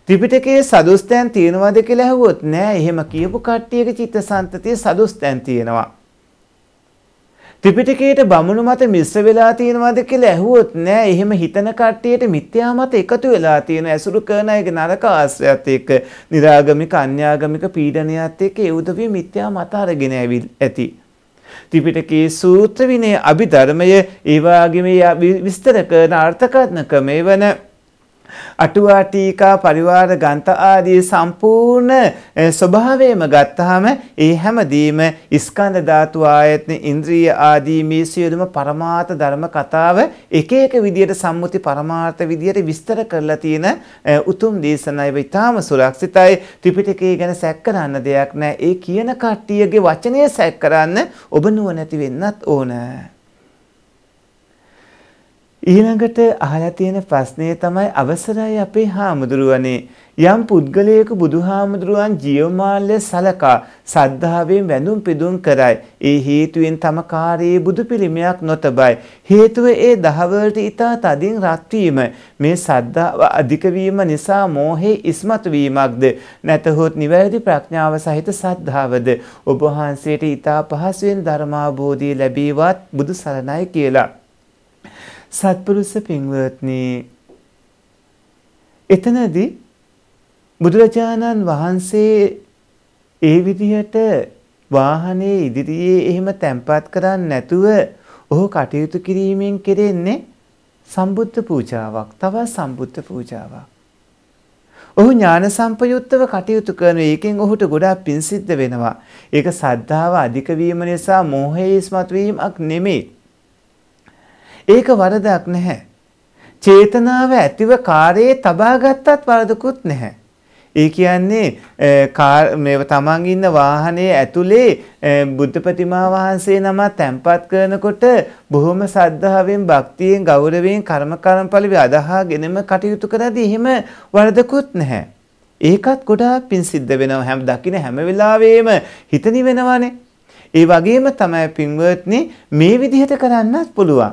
Speaker 3: ත්‍රිපිටකයේ සදුස්තැන් තියෙනවද කියලා ඇහුවොත් නෑ එහෙම කියපු කට්ටියක චිත්තසංතතිය සදුස්තැන් තියෙනවා. ත්‍රිපිටකයට බමුණු මත මිශ්‍ර වෙලා තියෙනවද කියලා ඇහුවොත් නෑ එහෙම හිතන කට්ටියට මිත්‍යා මත එකතු වෙලා තියෙන ඇසුරු කරන අයගේ නරක ආශ්‍රයත් එක්ක निराගමික අන්‍යාගමික පීඩනයත් එක්ක ඒ උදවිය මිත්‍යා මත අරගෙන ඇති ත්‍රිපිටකයේ සූත්‍ර විනය අභිධර්මය ඒ වගේම විස්තර කරන අර්ථකථන ක්‍රමේ වන අටුවා ටීකා පරිවාර ගන්ත ආදී සම්පූර්ණ ස්වභාවයම ගත්තාම ඒ හැමදීම ස්කන්ධ ධාතු ආයතන ඉන්ද්‍රිය ආදී මේ සියලුම පරමාර්ථ ධර්ම කතාව එක එක විදියට සම්මුති පරමාර්ථ විදියට විස්තර කරලා තියෙන උතුම් දේශනාව ඉතාම සුරක්ෂිතයි ත්‍රිපිටකය ගැන සැක කරන්න දෙයක් නැහැ ඒ කියන කට්ටියගේ වචනය සැක කරන්න ඔබ නුවණැති වෙන්නත් ඕන ඊළඟට අහලා තියෙන ප්‍රශ්නය තමයි අවසරයි අපේ හාමුදුරුවනේ යම් පුද්ගලයෙකු බුදුහාමුදුරුවන් ජීවමාල්‍ය සලකා සද්ධාවෙන් වැඳුම් පිදුම් කරයි. ඒ හේතුවෙන් තම කාර්යයේ බුදු පිළිමයක් නොතබයි. හේතුව ඒ දහවලට ඊතා තදින් රත්වීම. මේ සද්ධාව අධික නිසා මෝහේ ඉස්මතු වීමක්ද නැතහොත් නිවැරදි ප්‍රඥාව සහිත සද්ධාවද ඔබ වහන්සේට ඊතා පහසුවෙන් ධර්මාභෝධය ලැබීවත් බුදු සරණයි කියලා. සත්පුරුෂ පින්වත්නි එතනදී බුදුරජාණන් වහන්සේ ඒ විදිහට වාහනේ ඉදිරියේ එහෙම තැම්පත් කරන්නේ නැතුව ඔහු කටයුතු කිරීමෙන් කෙරෙන්නේ සම්බුද්ධ පූජාවක් තව සම්බුද්ධ පූජාවක්. ඔහු ඥාන සම්පයුත්තව කටයුතු කරන එකෙන් ඔහුට ගොඩාක් පිං සිද්ධ වෙනවා. ඒක සද්ධාව අධික වීම නිසා මෝහයේ ඉස්මතු වීමක් නෙමෙයි. ඒක වරදක් නැහැ. චේතනාව ඇතිව කාර්යයේ තබා ගත්තත් වරදකුත් නැහැ. ඒ කියන්නේ මේ තමන් ඉන්න වාහනේ ඇතුලේ බුද්ධ ප්‍රතිමා වහන්සේ නම තැන්පත් කරනකොට බොහොම සද්ධාවෙන් භක්තියෙන් ගෞරවයෙන් කර්ම කර්මඵල අදහාගෙනම කටයුතු කරද්දී එහෙම වරදකුත් නැහැ. ඒකත් ගොඩාක් පිං සිද්ධ වෙනවා හැම දකින්න හැම වෙලාවෙම හිතනි වෙනවානේ. ඒ වගේම තමයි පින්වත්නි මේ විදිහට කරන්නත් පුළුවන්.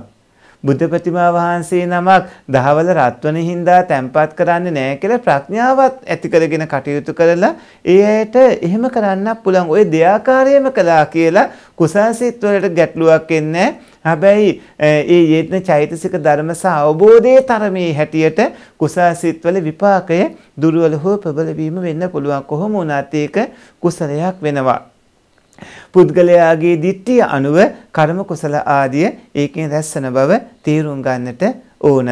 Speaker 3: බුද්ධ ප්‍රතිමා වහන්සේ නමක් දහවල රත්වන හින්දා තැම්පත් කරන්නේ නැහැ කියලා ප්‍රඥාවත් ඇති කරගෙන කටයුතු කරලා ඒ ඇයට එහෙම කරන්න පුළුවන්. ওই දෙයාකාරයම කළා කියලා කුසල්සිත වලට ගැටලුවක් එන්නේ නැහැ. හැබැයි ඒ යෙත්න චෛතසික ධර්ම සහ අවබෝධයේ තරමේ හැටියට කුසාසිතවල විපාකය දුර්වල හෝ ප්‍රබල වීම වෙන්න පුළුවන් කොහොම වුණත් ඒක කුසලයක් වෙනවා පුද්ගලයාගේ දිට්ඨිය අනුව කර්ම කුසල ආදිය ඒකෙන් රැස්සන බව තේරුම් ගන්නට ඕන.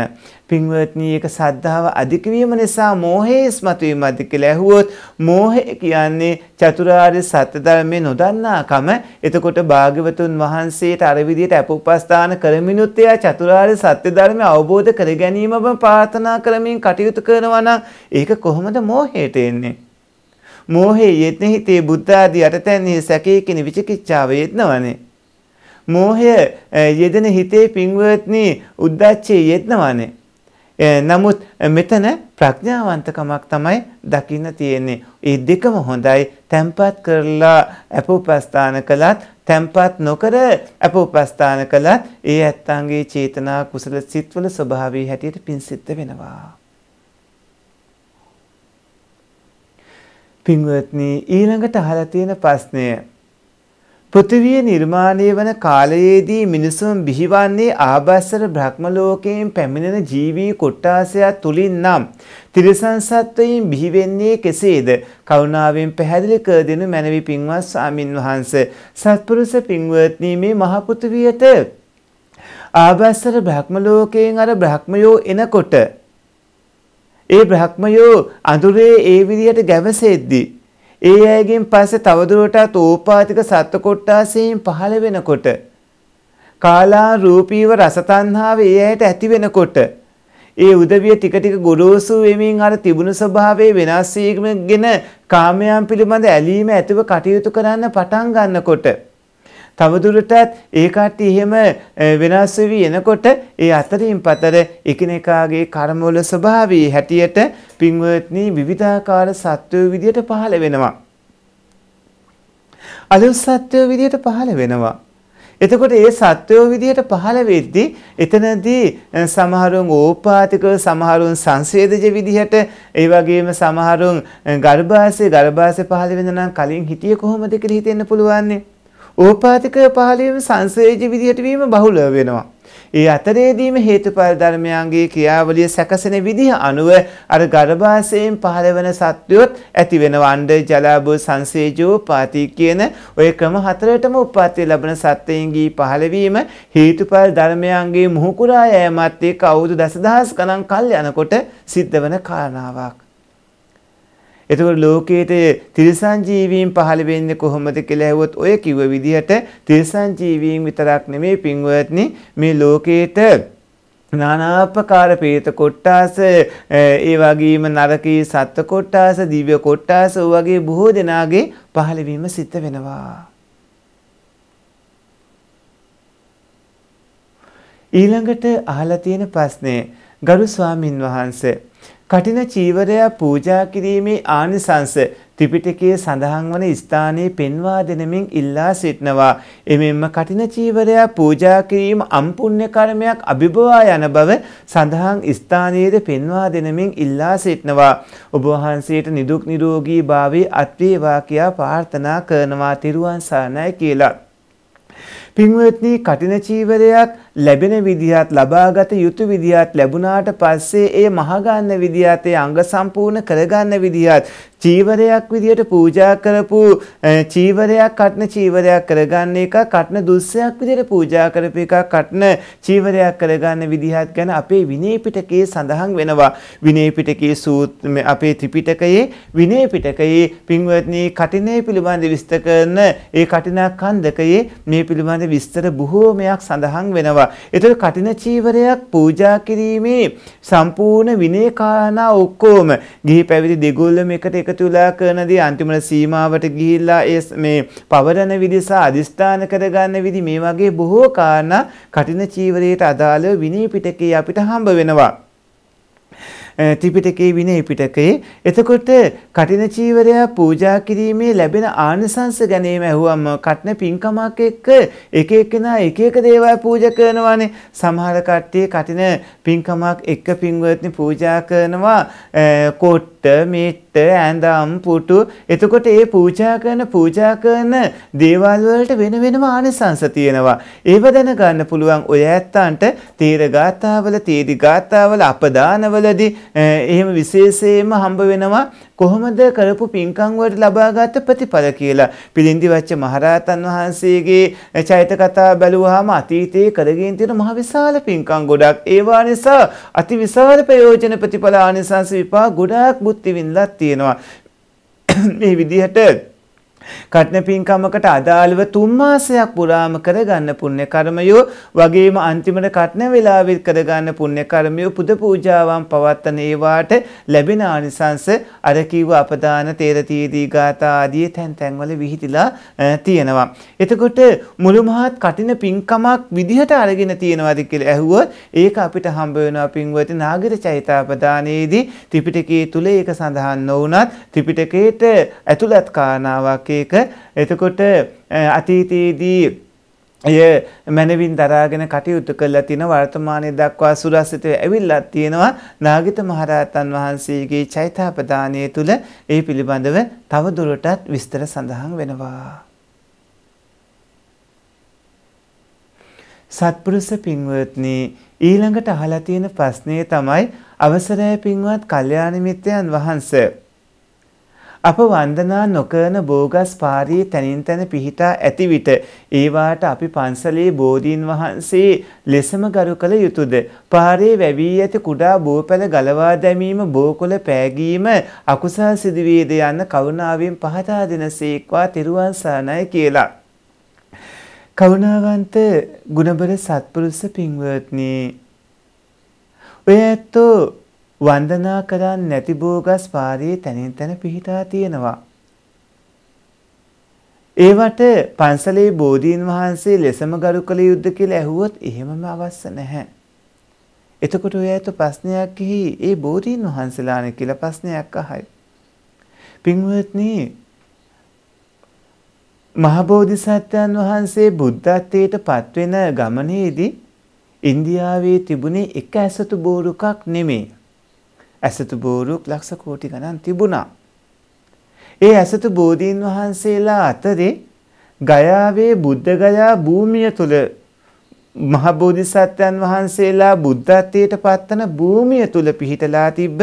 Speaker 3: පින්වත්නි එක සද්ධාව අධික වීම නිසා මෝහයේ ඉස්මතු වීමද කියලා ඇහුවොත් මෝහය කියන්නේ චතුරාර්ය සත්‍ය ධර්මයේ නොදන්නාකම. එතකොට භාග්‍යවතුන් වහන්සේට අර විදිහට අපෝපස්ථාන කරමිනුත් එයා චතුරාර්ය සත්‍ය ධර්මය අවබෝධ කර ගැනීමම ප්‍රාර්ථනා කරමින් කටයුතු කරනවා නම් ඒක කොහොමද මෝහයට එන්නේ? මෝහයේ යෙත්න හිතේ බුද්ධ ආදී අටතැන්හි සැකයේ කෙන විචිකිච්ඡාව යෙත්නවනේ. මෝහය යෙදෙන හිතේ පින්වත්නි උද්දච්චයේ යෙත්නවනේ. නමුත් මෙතන ප්‍රඥාවන්තකමක් තමයි දකින්න තියෙන්නේ. ඒ දෙකම හොඳයි. තැම්පත් කරලා අපෝපස්ථාන කළත් තැම්පත් නොකර අපෝපස්ථාන කළත් ඒ ඇත්තන්ගේ චේතනා කුසල සිත්වල ස්වභාවී හැටියට පින් සිද්ධ වෙනවා. පින්වත්නි ඊළඟට අහලා තියෙන ප්‍රශ්නය පෘථිවිය නිර්මාණය වන කාලයේදී මිනිසුන් බිහිවන්නේ ආභස්සර බ්‍රහ්ම ලෝකයෙන් පැමිණෙන ජීවී කොට්ටාසයක් තුලින් නම් තිරිසන් සත්වයින් බිහිවෙන්නේ කෙසේද කරුණාවෙන් පැහැදිලි කර දෙනු මැනවි පින්වත් ස්වාමින් වහන්සේ සත්පුරුෂ පින්වත්නි මේ මහ පෘථිවියට ආභස්සර බ්‍රහ්ම ලෝකයෙන් අර බ්‍රහ්මයෝ එනකොට ඒ බ්‍රහ්මයෝ අඳුරේ ඒ විදිහට ගැවසෙද්දී ඒ අයගෙන් පස්සේ තවදුරටත් ඕපාතික සත්ව කොට්ටාසයෙන් පහළ වෙනකොට කාලා රූපීව රසතණ්හාව ඒ අයට ඇති වෙනකොට ඒ උදවිය ටික ටික ගොරෝසු වෙමින් අර තිබුණු ස්වභාවයේ වෙනස් වීමගෙන කාමයන් පිළිබඳ ඇලීම ඇතුව කටයුතු කරන්න පටන් ගන්නකොට තවදුරටත් ඒ කට්ටිය එහෙම වෙනස් වෙවි එනකොට ඒ අතරින් පතර එකිනෙකාගේ කර්මවල ස්වභාවයේ හැටියට පින්වත්නි විවිධාකාර සත්වෝ විදියට පහළ වෙනවා. අලුත් සත්වෝ විදියට පහළ වෙනවා. එතකොට ඒ සත්වයෝ විදිහට පහළ වෙද්දී එතනදී සමහරුන් ඕපාතික සමහරුන් සංසේදජ විදිහට ඒ වගේම සමහරුන් ගර්භාෂයේ ගර්භාෂයේ පහළ වෙන නම් කලින් හිටියේ කොහොමද කියලා හිතෙන්න පුළුවන්නේ ඕපාතික පහළවීම සංසේජ විදිහට වීම බහුල වෙනවා. ඒ අතරේදීම හේතුඵල ධර්මයන්ගේ ක්‍රියාවලිය සැකසෙන විදිහ අනුව අර ගර්භාෂයෙන් පහළවන සත්වයොත් ඇති වෙනවා අණ්ඩ ජලාභ සංසේජෝ පාති කියන ওই ක්‍රම හතරටම උප්පත්ති ලැබෙන සත්වයන්ගේ පහළවීම හේතුඵල ධර්මයන්ගේ මුහුකුරා යෑමත් එක්ක අවුරුදු දසදහස් ගණන් කල් යනකොට සිද්ධ වෙන කාරණාවක්. එතකොට ලෝකයේ තිරිසන් ජීවීන් පහළ වෙන්නේ කොහොමද කියලා ඇහුවොත් ඔය කිව්ව විදිහට තිරිසන් ජීවීන් විතරක් නෙමෙයි පින්වත්නි මේ ලෝකයේට නානාපකාර പ്രേත කොට්ටාස ඒ වගේම නරකී සත්ත්ව කොට්ටාස දිව්‍ය කොට්ටාස වගේ බොහෝ දෙනාගේ පහළවීම සිද්ධ වෙනවා ඊළඟට අහලා තියෙන ප්‍රශ්නේ ගරු ස්වාමින් වහන්සේ කටින චීවරය පූජා කිරීමේ ආනිසංස ත්‍රිපිටකයේ සඳහන් වන ස්ථානයේ පෙන්වා දෙනමින් ඉල්ලා සිටනවා. එමෙන්ම කටින චීවරය පූජා කිරීම අම්පුණ්‍ය කර්මයක් අභිබවා යන බව සඳහන් ස්ථානයේද පෙන්වා දෙනමින් ඉල්ලා සිටනවා. ඔබ වහන්සේට නිදුක් නිරෝගී භාවයේ අත්වේවා කියා ප්‍රාර්ථනා කරනවා තිරුවන් සරණයි කියලා. පින්වත්නි කටින චීවරයක් ලැබෙන විදිහත් ලබාගත යුතු විදිහත් ලැබුණාට පස්සේ ඒ මහගන්න විදිහත් ඒ අංග සම්පූර්ණ කරගන්න විදිහත් චීවරයක් විදියට පූජා කරපු චීවරයක් කටන චීවරයක් කරගන්න එක කටන දුස්සයක් විදියට පූජා කරපු එක කටන චීවරයක් කරගන්න විදිහත් ගැන අපේ විනය පිටකයේ සඳහන් වෙනවා විනය පිටකයේ සූත් අපේ ත්‍රිපිටකයේ විනය පිටකයේ පින්වත්නි කටිනේ පිළිබඳ විස්තර කරන ඒ කටිනා කන්දකයේ මේ පිළිබඳ විස්තර බොහෝමයක් සඳහන් වෙනවා වෙනවා. එතකොට කටින චීවරයක් පූජා කිරීමේ සම්පූර්ණ විනය කාරණා ඔක්කොම ගිහි පැවිදි දෙගොල්ලම එකට එකතු වෙලා කරනදී අන්තිමට සීමාවට ගිහිල්ලා ඒ මේ පවරන විදිහ සහ අදිස්ථාන කරගන්න විදි මේ වගේ බොහෝ කාරණා කටින චීවරයට අදාළව විනය පිටකේ අපිට හම්බ වෙනවා. ත්‍රිපිටකයේ විනය පිටකයේ එතකොට කටින චීවරය පූජා කිරීමේ ලැබෙන ආනිසංස ගැනීම ඇහුවම කටන පින්කමක් එක්ක එක එක්කෙනා එක එක දේවල් පූජා කරනවානේ සමහර කට්ටිය කටින පින්කමක් එක්ක පින්වත්නි පූජා කරනවා කොට්ට මිට්ට ඇඳම් පුටු එතකොට ඒ පූජා කරන පූජා කරන දේවල් වලට වෙන වෙනම ආනිසංස තියෙනවා ඒව දැනගන්න පුළුවන් ඔය ඇත්තන්ට තීර ගාථාවල තීදි ගාථාවල අපදානවලදී එහෙම විශේෂයෙන්ම හම්බ වෙනවා කොහොමද කරපු පින්කම් වලට ලබාගත් ප්‍රතිඵල කියලා. පිළිඳි වච්ච මහරහතන් වහන්සේගේ චෛත කතා බැලුවාම අතීතයේ කරගෙන තියෙන මහ විශාල පින්කම් ගොඩක්. ඒවා නිසා අතිවිශාල ප්‍රයෝජන ප්‍රතිඵල ආනිසංස විපාක ගොඩාක් බුද්ධ විඳලා තියෙනවා. මේ විදිහට කටන පින්කමකට අදාළව තුන් මාසයක් පුරාම කරගන්න පුණ්‍ය කර්මය වගේම අන්තිමට කටන වේලාවෙත් කරගන්න පුණ්‍ය කර්මය පුද පූජාවන් පවත්තන ඒවාට ලැබෙන ආනිසංස අර කිව්ව අපදාන තේර තීදී ගාථා ආදී තැන් තැන්වල විහිදලා තියෙනවා. එතකොට මුළු මහත් කටින පින්කමක් විදිහට අරගෙන තියෙනවාද කියලා ඇහුවොත් ඒක අපිට හම්බ වෙනවා පින්වතුනි නාගර චෛතාපදානයේදී ත්‍රිපිටකයේ තුල ඒක සඳහන් නොවුනත් ත්‍රිපිටකයේට ඇතුළත් කාරණාවක් එක එතකොට අතීතයේදී එය මැනවින් දරාගෙන කටයුතු කළා තියෙන වර්තමානයේ දක්වා සුරස්සිතේ ඇවිල්ලා තියෙනවා නාගිත මහරහතන් වහන්සේගේ චෛත්‍යපදානයේ තුල ඒ පිළිබඳව තව දුරටත් විස්තර සඳහන් වෙනවා. සත්පුරුෂ පින්වත්නි ඊළඟට අහලා තියෙන ප්‍රශ්නේ තමයි අවසරය පින්වත් කල්යාණ මිත්‍රයන් වහන්සේ අප වන්දනා නොකරන බෝගස් පාරී තැනින් තැන පිහිටා ඇති විට ඒවාට අපි පන්සලේ බෝධීන් වහන්සේ ලෙසම ගරු කළ යුතුයද පාරේ වැවී ඇති කුඩා බෝපැල ගලවා දැමීම බෝකොළ පෑගීම අකුසල් සිදුවේද යන්න කරුණාවෙන් පහදා දෙනසේක්වා තිරුවන් සරණයි කියලා කරුණාවන්ත ගුණබර සත්පුරුෂ පින්වත්නි ඔය ඇත්තෝ වන්දනා කරන්නේ නැති බෝගස් පාරේ තැනින් තැන පිහිටා තියෙනවා. ඒවට පන්සලේ බෝධීන් වහන්සේ ලෙසම ගරු කළ යුද්ධ කියලා ඇහුවොත් එහෙමම අවශ්‍ය නැහැ. එතකොට ඔය ඇත ප්‍රශ්නයක් කිහි ඒ බෝධීන් වහන්සලාන කියලා ප්‍රශ්නයක් අහයි. පින්වත්නි මහබෝධිසත්වයන් වහන්සේ බුද්ධත්වයට පත්වෙන ගමනේදී ඉන්දියාවේ තිබුණේ එක ඇසතු බෝරුකක් නෙමේ. ඇසතු බෝරුක් ලක්ෂ කෝටි ගණන් තිබුණා. ඒ ඇසතු බෝධීන් වහන්සේලා අතරේ ගයාවේ බුද්ධ ගයා භූමිය තුල මහ බෝධිසත්වයන් වහන්සේලා බුද්ධත්වයට පත්වන භූමිය තුල පිහිටලා තිබ්බ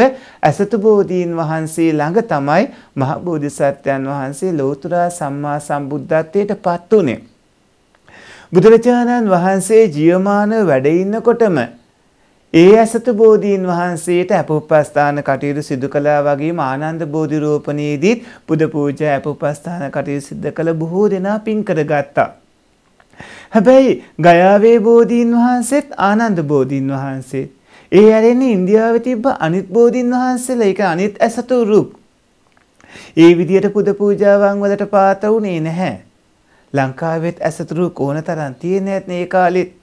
Speaker 3: අසතු බෝධීන් වහන්සේ ළඟ තමයි මහ බෝධිසත්වයන් වහන්සේ ලෞතර සම්මා සම්බුද්ධත්වයට පත් උනේ. බුදුරජාණන් වහන්සේ ජීවමාන වැඩ ඉන්නකොටම ඒ ඇසතු බෝධීන් වහන්සේට අපඋපස්ථාන කටයුතු සිදු කළා වගේම ආනන්ද බෝධි රෝපණයේදීත් පුද පූජා අපඋපස්ථාන කටයුතු සිද්ධ කළ බොහෝ දෙනා පින් කරගත්තා. හැබැයි ගයාවේ බෝධීන් වහන්සේත් ආනන්ද බෝධීන් වහන්සේ. ඒ ඇරෙන්නේ ඉන්දියාවේ තිබ්බ අනිත් බෝධීන් වහන්සේලා ඒක අනිත් ඇසතු රූප. ඒ විදියට පුද පූජාවන් වලට පාත වුණේ නැහැ. ලංකාවෙත් ඇසතුරු ඕන තරම් තියෙන ඇත්නේ ඒ කාලෙත්.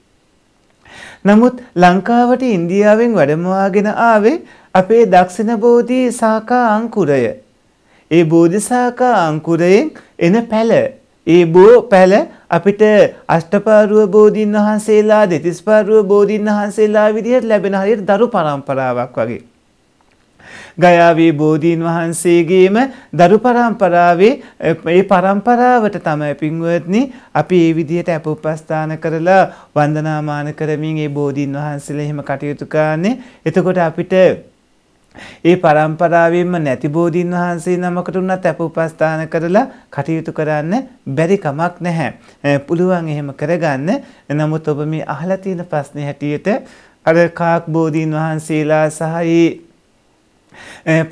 Speaker 3: නමුත් ලංකාවට ඉන්දියාවෙන් වැඩමවාගෙන ආවේ අපේ දක්ෂිණ බෝධි සාකා අංකුරය. ඒ බෝධි සාකා අංකුරයෙන් එන පැල. ඒ බෝ පැල අපිට අෂ්ටපාරුව බෝධීන් වහන්සේලා දෙතිස්පාරුව බෝධීන් වහන්සේලා විදිහට ලැබෙන හරියට දරු පරම්පරාවක් වගේ. ගයාවී බෝධීන් වහන්සේගේම දරු පරම්පරාවේ ඒ පරම්පරාවට තමයි පින්වත්නි අපි ඒ විදිහට අප උපස්ථාන කරලා වන්දනාමාන කරමින් ඒ බෝධීන් වහන්සේලා එහෙම කටයුතු කරන්නේ. එතකොට අපිට ඒ පරම්පරාවෙන්ම නැති බෝධීන් වහන්සේ නමකට උනත් අප උපස්ථාන කරලා කටයුතු කරන්න බැරි කමක් නැහැ. පුළුවන් එහෙම කරගන්න. නමුත් ඔබ මේ අහලා තියෙන ප්‍රශ්නේ හැටියට අර කාක් බෝධීන් වහන්සේලා සහ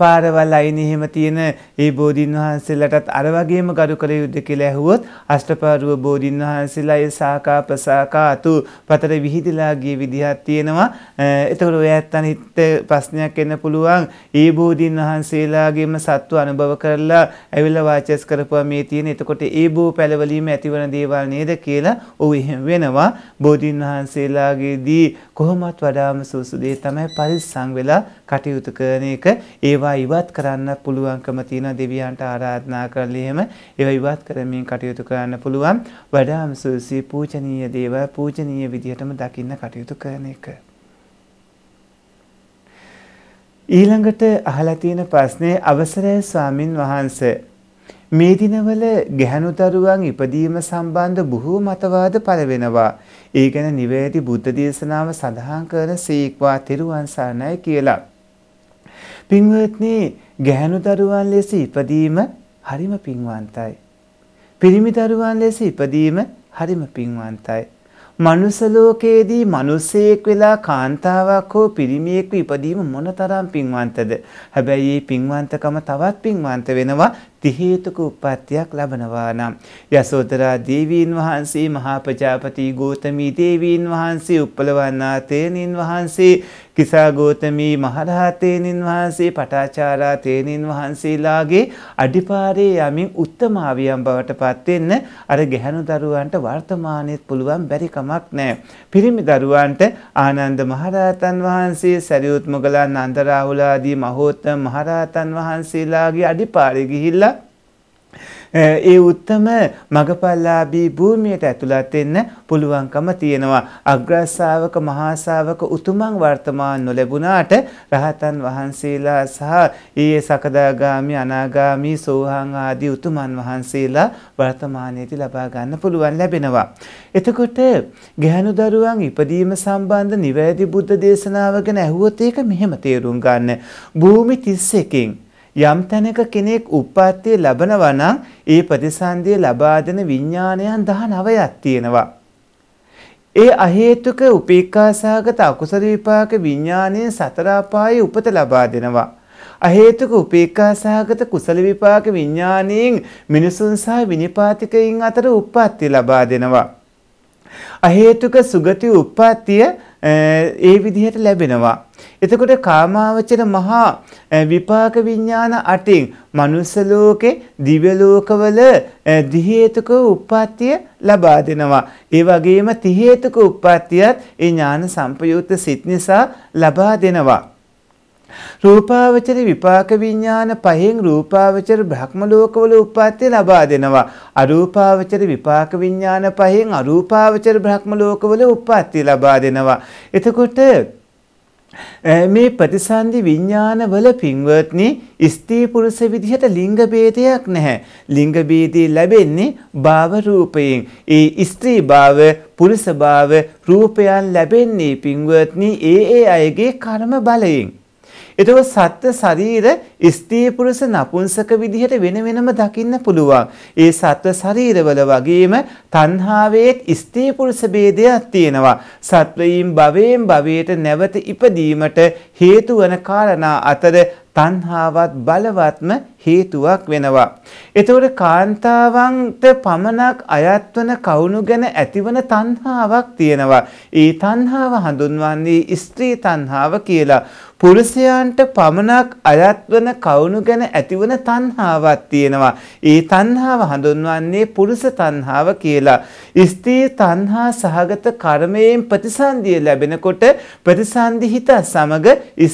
Speaker 3: පාරවල් අයින එහෙම තියෙන ඒ බෝධීන් වහන්සේලාටත් අර වගේම ගරු කළ යුද්ධ කියලා ඇහුවොත් අෂ්ටපාරුව බෝධීන් වහන්සේලා ඒ සාකා ප්‍රසාකා අතු පතර විහිදලා ගිය විදිහක් තියෙනවා. එතකොට ඔය ඇත්තන් හිත ප්‍රශ්නයක් එන්න පුළුවන්. ඒ බෝධීන් වහන්සේලාගේම සත්ව අනුභව කරලා ඇවිල්ලා වාචස් කරපුවා මේ තියෙන. එතකොට ඒ බෝ පැලවලීම ඇතිවන දේවල් නේද කියලා ඔව් එහෙම වෙනවා. බෝධීන් වහන්සේලාගේදී කොහොමත් වඩාම සුසුදේ තමයි පරිස්සම් වෙලා කටයුතු කරන එක ඒවා ඉවත් කරන්න පුළුවන්කම තියෙන දෙවියන්ට ආරාධනා කරලා එහෙම ඒවා ඉවත් කරමින් කටයුතු කරන්න පුළුවන් වඩාම සුසී පූජනීය දේව පූජනීය විදිහටම දකින්න කටයුතු කරන එක ඊළඟට අහලා තියෙන ප්‍රශ්නේ අවසරයි ස්වාමින් වහන්සේ මේ දිනවල ගැහණු දරුවන් ඉපදීම සම්බන්ධ බොහෝ මතවාද පළවෙනවා. ඒ ගැන නිවැරදි බුද්ධ දේශනාව සඳහන් කරන සීක්වා තෙරුවන් සරණයි කියලා. පින්වත්නි ගැහැණු දරුවන් ලෙස ඉපදීම හරිම පින්වන්තයි. පිරිමි දරුවන් ලෙස ඉපදීම හරිම පින්වන්තයි. මනුස්ස ලෝකයේදී මිනිසෙක් වෙලා කාන්තාවක් හෝ පිරිමියෙක් ඉපදීම මොනතරම් පින්වන්තද? හැබැයි මේ පින්වන්තකම තවත් පින්වන්ත වෙනවා ති හේතුක උප්පත්තියක් ලබනවා නම්. යසෝදරා දේවීන් වහන්සේ මහා ප්‍රජාපති ගෝතමී දේවීන් වහන්සේ උප්පලවන්නා තේනින් වහන්සේ කිසා ගෝතමී මහරහතේනින් වහන්සේ පටාචාරා තේනින් වහන්සේලාගේ අඩිපාරේ යමින් උත්තමාවියම් බවට පත්වෙන්න අර ගැහැණු දරුවන්ට වර්තමානයේත් පුළුවන් බැරි කමක් නැහැ. පිරිමි දරුවන්ට ආනන්ද මහරහතන් වහන්සේ සරියුත් මොගලන් අන්දරාහුල ආදී මහෝත්තම මහරහතන් වහන්සේලාගේ අඩිපාරේ ගිහිල්ලා ඒ උත්තම මගපල්ලාභී භූමියට ඇතුළත් වෙන්න පුළුවන්කම තියෙනවා. අග්‍රශ්‍රාවක මහා ශ්‍රාවක උතුමන් වර්තමාන නොලැබුණාට රහතන් වහන්සේලා සහ ඊයේ සකදාගාමි අනාගාමි සෝහන් ආදී උතුමන් වහන්සේලා වර්තමානයේදී ලබා ගන්න පුළුවන් ලැබෙනවා. එතකොට ගැහණු දරුවන් ඉපදීම සම්බන්ධ නිවැරදි බුද්ධ දේශනාව ගැන ඇහුවොත් ඒක මෙහෙම තේරුම් ගන්න. භූමි 31කින් යම් තැනක කෙනෙක් උප්පත්තිය ලබනවා නම් ඒ ප්‍රතිසන්දිය ලබා දෙන විඥානයන් 19ක් තියෙනවා. ඒ අහේතුක උපේක්ඛාසහගත අකුසල විපාක විඥානයේ සතර අපායේ උපත ලබා දෙනවා. අහේතුක උපේක්ඛාසහගත කුසල විපාක විඥානයෙන් මිනිසුන් සහ විනිපාතිකයින් අතර උප්පත්තිය ලබා දෙනවා. අහේතුක සුගති උප්පත්තිය ඒ විදිහට ලැබෙනවා. එතකොට කාමාවචර මහා විපාක විඥාන අටින් මනුස්ස ලෝකේ දිව්‍ය ලෝකවල දි හේතුක උප්පත්තිය ලබා දෙනවා. ඒ වගේම ති හේතුක උප්පත්තියත් ඒ ඥාන සම්පයුක්ත සිත් නිසා ලබා දෙනවා. රූපාවචර විපාක විඥාන පහෙන් රූපාවචර බ්‍රහ්ම ලෝකවල උප්පත්ති ලබා දෙනවා. අරූපාවචර විපාක විඥාන පහෙන් අරූපාවචර බ්‍රහ්ම ලෝකවල උප්පත්ති ලබා දෙනවා. එතකොට මේ ප්‍රතිසන්දි විඥානවල පින්වත්නි ස්ත්‍රී පුරුෂ විදිහට ලිංග ભેදයක් නැහැ. ලිංග ભેදී ලැබෙන්නේ භාව රූපයෙන්. ඒ ස්ත්‍රී භාව, පුරුෂ භාව රූපයන් ලැබෙන්නේ පින්වත්නි ඒ ඒ අයගේ කර්ම බලයෙන්. එතකොට සත්ත්ව ශරීර ස්ත්‍රී පුරුෂ නපුංසක විදිහට වෙන වෙනම දකින්න පුළුවන්. ඒ සත්ත්ව ශරීරවල වගේම තණ්හාවේත් ස්ත්‍රී පුරුෂ ભેදයක් තියෙනවා. සත්වයින් භවයෙන් භවයට නැවත ඉපදීමට හේතු වන කාරණා අතර තණ්හාවත් බලවත්ම හේතුවක් වෙනවා. එතකොට කාන්තාවන්ට පමණක් අයත් වන කවුණු ගැන ඇතිවන තණ්හාවක් තියෙනවා. ඒ තණ්හාව හඳුන්වන්නේ ස්ත්‍රී තණ්හාව කියලා. පුරුෂයන්ට පමණක් අයත් වන කවුණු ගැන ඇතිවන තණ්හාවක් තියෙනවා. ඒ තණ්හාව හඳුන්වන්නේ පුරුෂ තණ්හාව කියලා. ස්ත්‍රී තණ්හා සහගත කර්මයෙන් ප්‍රතිසන්දිය ලැබෙනකොට ප්‍රතිසන්දි හිත සමග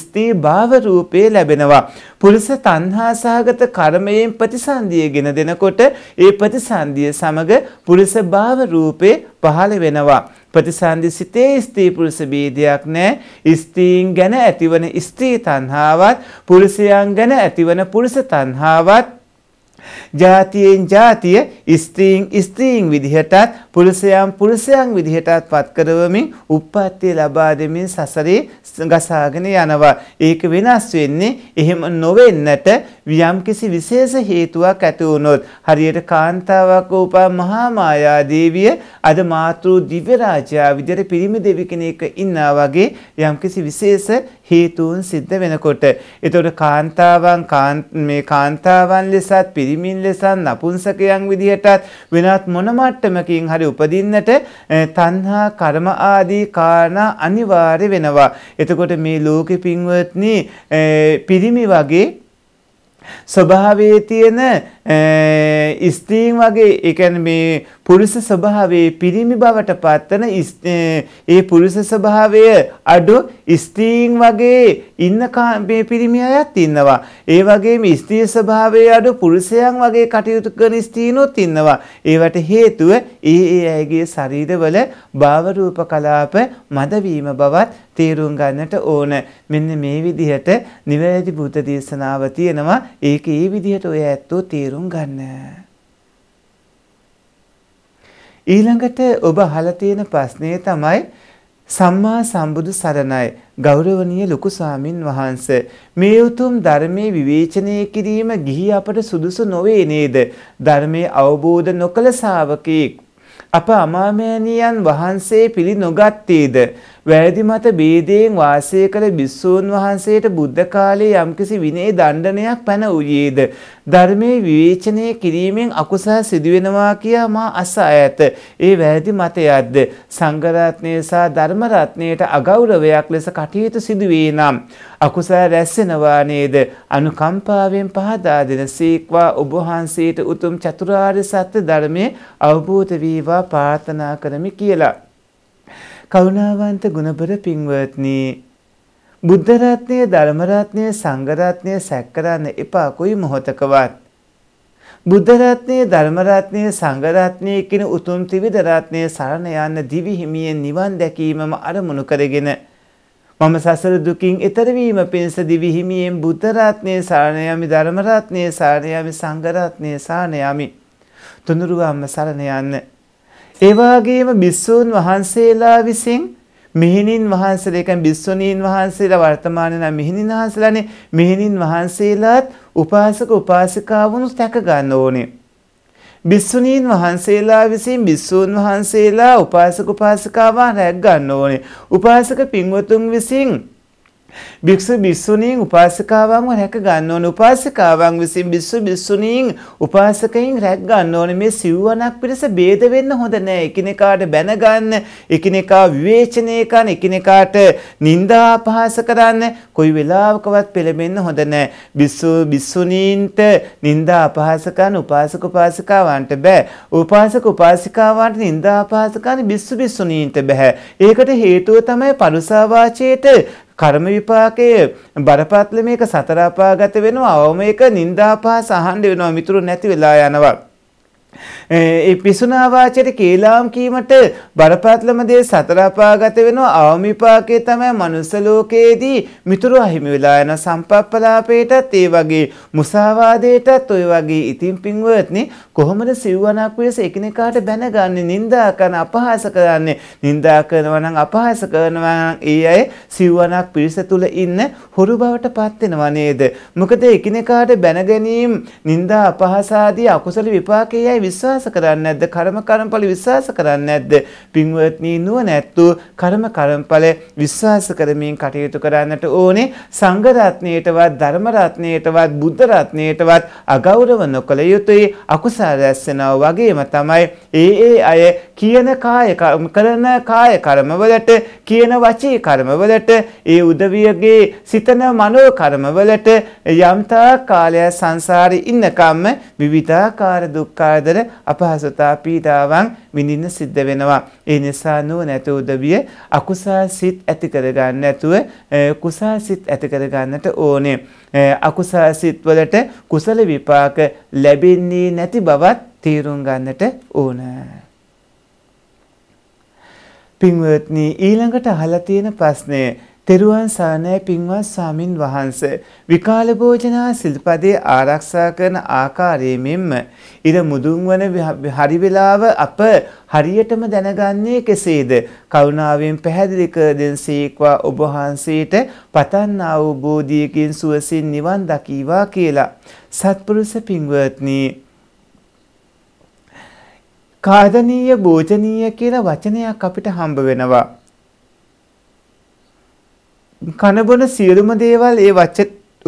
Speaker 3: ස්ත්‍රී භාව රූපේ ලැබෙනවා. තියෙනවා. පුරුෂ තණ්හා සහගත කර්මයෙන් ප්‍රතිසන්දිය ගෙන දෙනකොට ඒ ප්‍රතිසන්දිය සමග පුරුෂ භාව රූපේ පහළ වෙනවා. ප්‍රතිසන්දි සිතේ ස්ත්‍රී පුරුෂ ભેදයක් නැහැ. ස්ත්‍රීන් ගැන ඇතිවන ස්ත්‍රී තණ්හාවත් පුරුෂයන් ගැන ඇතිවන පුරුෂ තණ්හාවත් ජාතියෙන් ජාතිය ස්ත්‍රීන් ස්ත්‍රීන් විදිහටත් පුරුෂයන් පුරුෂයන් විදිහටත් පත් කරවමින් උප්පත්තිය ලබා දෙමින් සසරේ ගසාගෙන යනවා. ඒක වෙනස් වෙන්නේ එහෙම නොවෙන්නට යම්කිසි විශේෂ හේතුවක් ඇති වුණොත් හරියට කාන්තාවක් උපා මහා මායා දේවිය අද මාතෘ දිව්‍ය රාජයා විදිහට පිරිමි දෙවි කෙනෙක් ඉන්නා වගේ යම්කිසි විශේෂ හේතුන් සිද්ධ වෙනකොට. එතකොට කාන්තාවන් මේ කාන්තාවන් ලෙසත් පිරි පිරිමින් ලෙසන් නපුංසකයන් විදිහටත් වෙනත් මොන මට්ටමකින් හරි උපදින්නට තණ්හා කර්ම ආදී කාරණා අනිවාර්ය වෙනවා. එතකොට මේ ලෝකෙ පින්වත්නි පිරිමි වගේ ස්වභාවයේ තියෙන ස්ත්‍රීන් වගේ ඒ කියන්නේ මේ පුරුෂ ස්වභාවයේ පිරිමි බවට පත්වන ඒ පුරුෂ ස්වභාවය අඩු ස්ත්‍රීන් වගේ ඉන්න මේ පිරිමි අයත් ඉන්නවා. ඒ වගේම ස්ත්‍රී ස්වභාවයේ අඩු පුරුෂයන් වගේ කටයුතු කරන ස්ත්‍රීනොත් ඉන්නවා. ඒවට හේතුව ඒ ඒ අයගේ ශරීරවල භාව රූප කලාප මදවීම බවත් තේරුම් ගන්නට ඕන. මෙන්න මේ විදිහට නිවැරදි බුද්ධ දේශනාව තියෙනවා. ඒක ඒ විදිහට ඔය ඇත්තෝ තේරුම් ගන්න. ඊළඟට ඔබ අහලා තියෙන ප්‍රශ්නේ තමයි සම්මා සම්බුදු සරණයි ගෞරවනීය ලොකු ස්වාමින් වහන්ස මේ උතුම් ධර්මයේ විවේචනය කිරීම ගිහි අපට සුදුසු නොවේ නේද ධර්මයේ අවබෝධ නොකළ ශාවකෙක් අප අමාමෑණියන් වහන්සේ පිළි නොගත්තේද වැරදි මත ભેදයෙන් වාසය කළ බිස්සූන් වහන්සේට බුද්ධ කාලයේ යම්කිසි විනය දණ්ඩනයක් පැන උයේද ධර්මයේ විවේචනය කිරීමෙන් අකුසල් සිදුවෙනවා කියා මා අසා ඇත. ඒ වැරදි මතයක්ද සංඝ රත්නයේ සහ ධර්ම රත්නයට අගෞරවයක් ලෙස කටයුතු සිදුවේ නම් අකුසල රැස්සෙනවා නේද අනුකම්පාවෙන් පහදා දෙන සීක්වා ඔබ වහන්සේට උතුම් චතුරාර්ය සත්‍ය ධර්මයේ අවබෝධ වේවා ප්‍රාර්ථනා කරමි කියලා කරුණාවන්ත ගුණපර පින්වත්නි බුද්ධ රත්නය ධර්ම රත්නය සංඝ රත්නය සැක කරන්න එපා කුයි මොහතකවත් බුද්ධ රත්නය ධර්ම රත්නය සංඝ රත්නය කියන උතුම් ත්‍රිවිධ රත්නය සරණ යන්න දිවි හිමියෙන් නිවන් දැකීමම අරමුණු කරගෙන මම සසර දුකින් ඈතර වීම පිණිස දිවි හිමියෙන් බුද්ධ රත්නය සරණ යමි ධර්ම රත්නය සරණ යමි සංඝ රත්නය සරණ යමි තුනුරුවම්ම සරණ යන්නේ ඒ වගේම බිස්සූන් වහන්සේලා විසින් මෙහෙණින් වහන්සේලා කියන්නේ බිස්සුණීන් වහන්සේලා වර්තමාන නම් මෙහෙණින් වහන්සේලානේ මෙහෙණින් වහන්සේලාත් උපාසක උපාසිකාවුන් තැක ගන්න ඕනේ බිස්සුණීන් වහන්සේලා විසින් බිස්සූන් වහන්සේලා උපාසක උපාසිකාවන් රැක් ගන්න ඕනේ. උපාසක පින්වතුන් විසින් භික්ෂු භික්ෂුණීන් උපාසිකාවන්ව රැක ගන්න ඕන උපාසිකාවන් විසින් භික්ෂු භික්ෂුණීන් උපාසකයන් රැක ගන්න ඕන මේ සිව්වණක් පිරිස ભેද වෙන්න හොඳ නෑ එකිනෙකාට බැන ගන්න එකිනෙකා විවේචනය කරන එකිනෙකාට නිନ୍ଦා අපහාස කරන්න කොයි වෙලාවකවත් පෙළඹෙන්න හොඳ නෑ භික්ෂු භික්ෂුණීන්ට නිନ୍ଦා අපහාස කරන උපාසක උපාසිකාවන්ට බෑ උපාසක උපාසිකාවන්ට නිନ୍ଦා අපහාස කරන භික්ෂු භික්ෂුණීන්ට බෑ ඒකට හේතුව තමයි පරුසාවාචයේට කර්ම විපාකයේ බරපතල මේක සතර අපාගත වෙනවා. අවම එක නිന്ദාපහස අහන්න වෙනවා. මිතුරු නැති වෙලා යනවා. ඒ පිසුන අවාචයට කේලාම් කීමට බරපතලම දේ සතර අපාගත වෙනවා අවම විපාකයේ තමයි මනුස්ස ලෝකයේදී මිතුරු අහිමි වෙලා යන සම්පප්පලාපේටත් ඒ වගේ මුසාවාදයටත් ඔය වගේ ඉතිං පින්වත්නි කොහොමද සිව්වනක් වෙස එකිනෙකාට බැනගන්නේ නින්දා කරන අපහාස කරන්නේ නින්දා කරනවා නම් අපහාස කරනවා නම් ඒ අය සිව්වනක් පිරිස තුල ඉන්න හොරු බවට පත් වෙනවා නේද මොකද එකිනෙකාට බැන ගැනීම නින්දා අපහාස ආදී අකුසල විපාකයයි විශ්වාස කරන්නේ නැද්ද? කර්ම කර්මඵල විශ්වාස කරන්නේ නැද්ද? පින්වත්නි නුවණැත්තු කර්ම කර්මඵල විශ්වාස කරමින් කටයුතු කරන්නට ඕනේ. සංඝ රත්නයටවත් ධර්ම රත්නයටවත් බුද්ධ රත්නයටවත් අගෞරව නොකළ යුතුයි. අකුසල රැස් වගේම තමයි ඒ ඒ අය කියන කාය කරන කාය කර්මවලට කියන වචී කර්මවලට ඒ උදවියගේ සිතන මනෝ කර්මවලට යම්තා කාලය සංසාරේ ඉන්නකම්ම විවිධාකාර දුක්ඛාදර අපහසුතා පීඩාවන් විඳින්න සිද්ධ වෙනවා. ඒ නිසා නුවණැත උදවිය අකුසල් සිත් ඇති කරගන්න නැතුව කුසල් සිත් ඇති කරගන්නට ඕනේ. අකුසල් සිත් වලට කුසල විපාක ලැබෙන්නේ නැති බවත් තීරුම් ගන්නට ඕනේ. පින්වත්නි ඊළඟට අහලා තියෙන ප්‍රශ්නය තෙරුවන් සරණයි පින්වත් ස්වාමින් වහන්ස විකාල භෝජනා සිල්පදේ ආරක්ෂා කරන ආකාරයේ මෙන්ම ඉර මුදුන් වන හරි වේලාව අප හරියටම දැනගන්නේ කෙසේද කරුණාවෙන් පැහැදිලි කර දෙන්සේක්වා ඔබ වහන්සේට පතන්නා වූ බෝධියකින් සුවසින් නිවන් දකීවා කියලා සත්පුරුෂ පින්වත්නි කාදනීය භෝජනීය කියලා වචනයක් අපිට හම්බ වෙනවා. කනබොන සියලුම දේවල් ඒ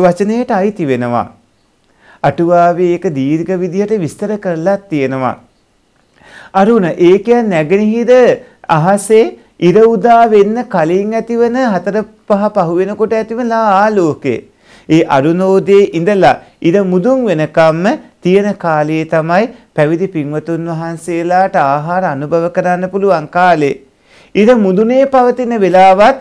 Speaker 3: වචනයට අයිති වෙනවා. අටුවාවේ ඒක දීර්ඝ විදිහට විස්තර කරලා තියෙනවා. අරුණ ඒ කියන්නේ නැගෙනහිර අහසේ ඉර උදා වෙන්න කලින් ඇතිවන හතර පහ පහ වෙනකොට ඇතිවන ආලෝකේ. ඒ අරුණෝදයේ ඉඳලා ඉර මුදුන් වෙනකම්ම තියෙන කාලයේ තමයි පැවිදි පින්වතුන් වහන්සේලාට ආහාර අනුභව කරන්න පුළුවන් කාලේ. ඉර මුදුනේ පවතින වෙලාවත්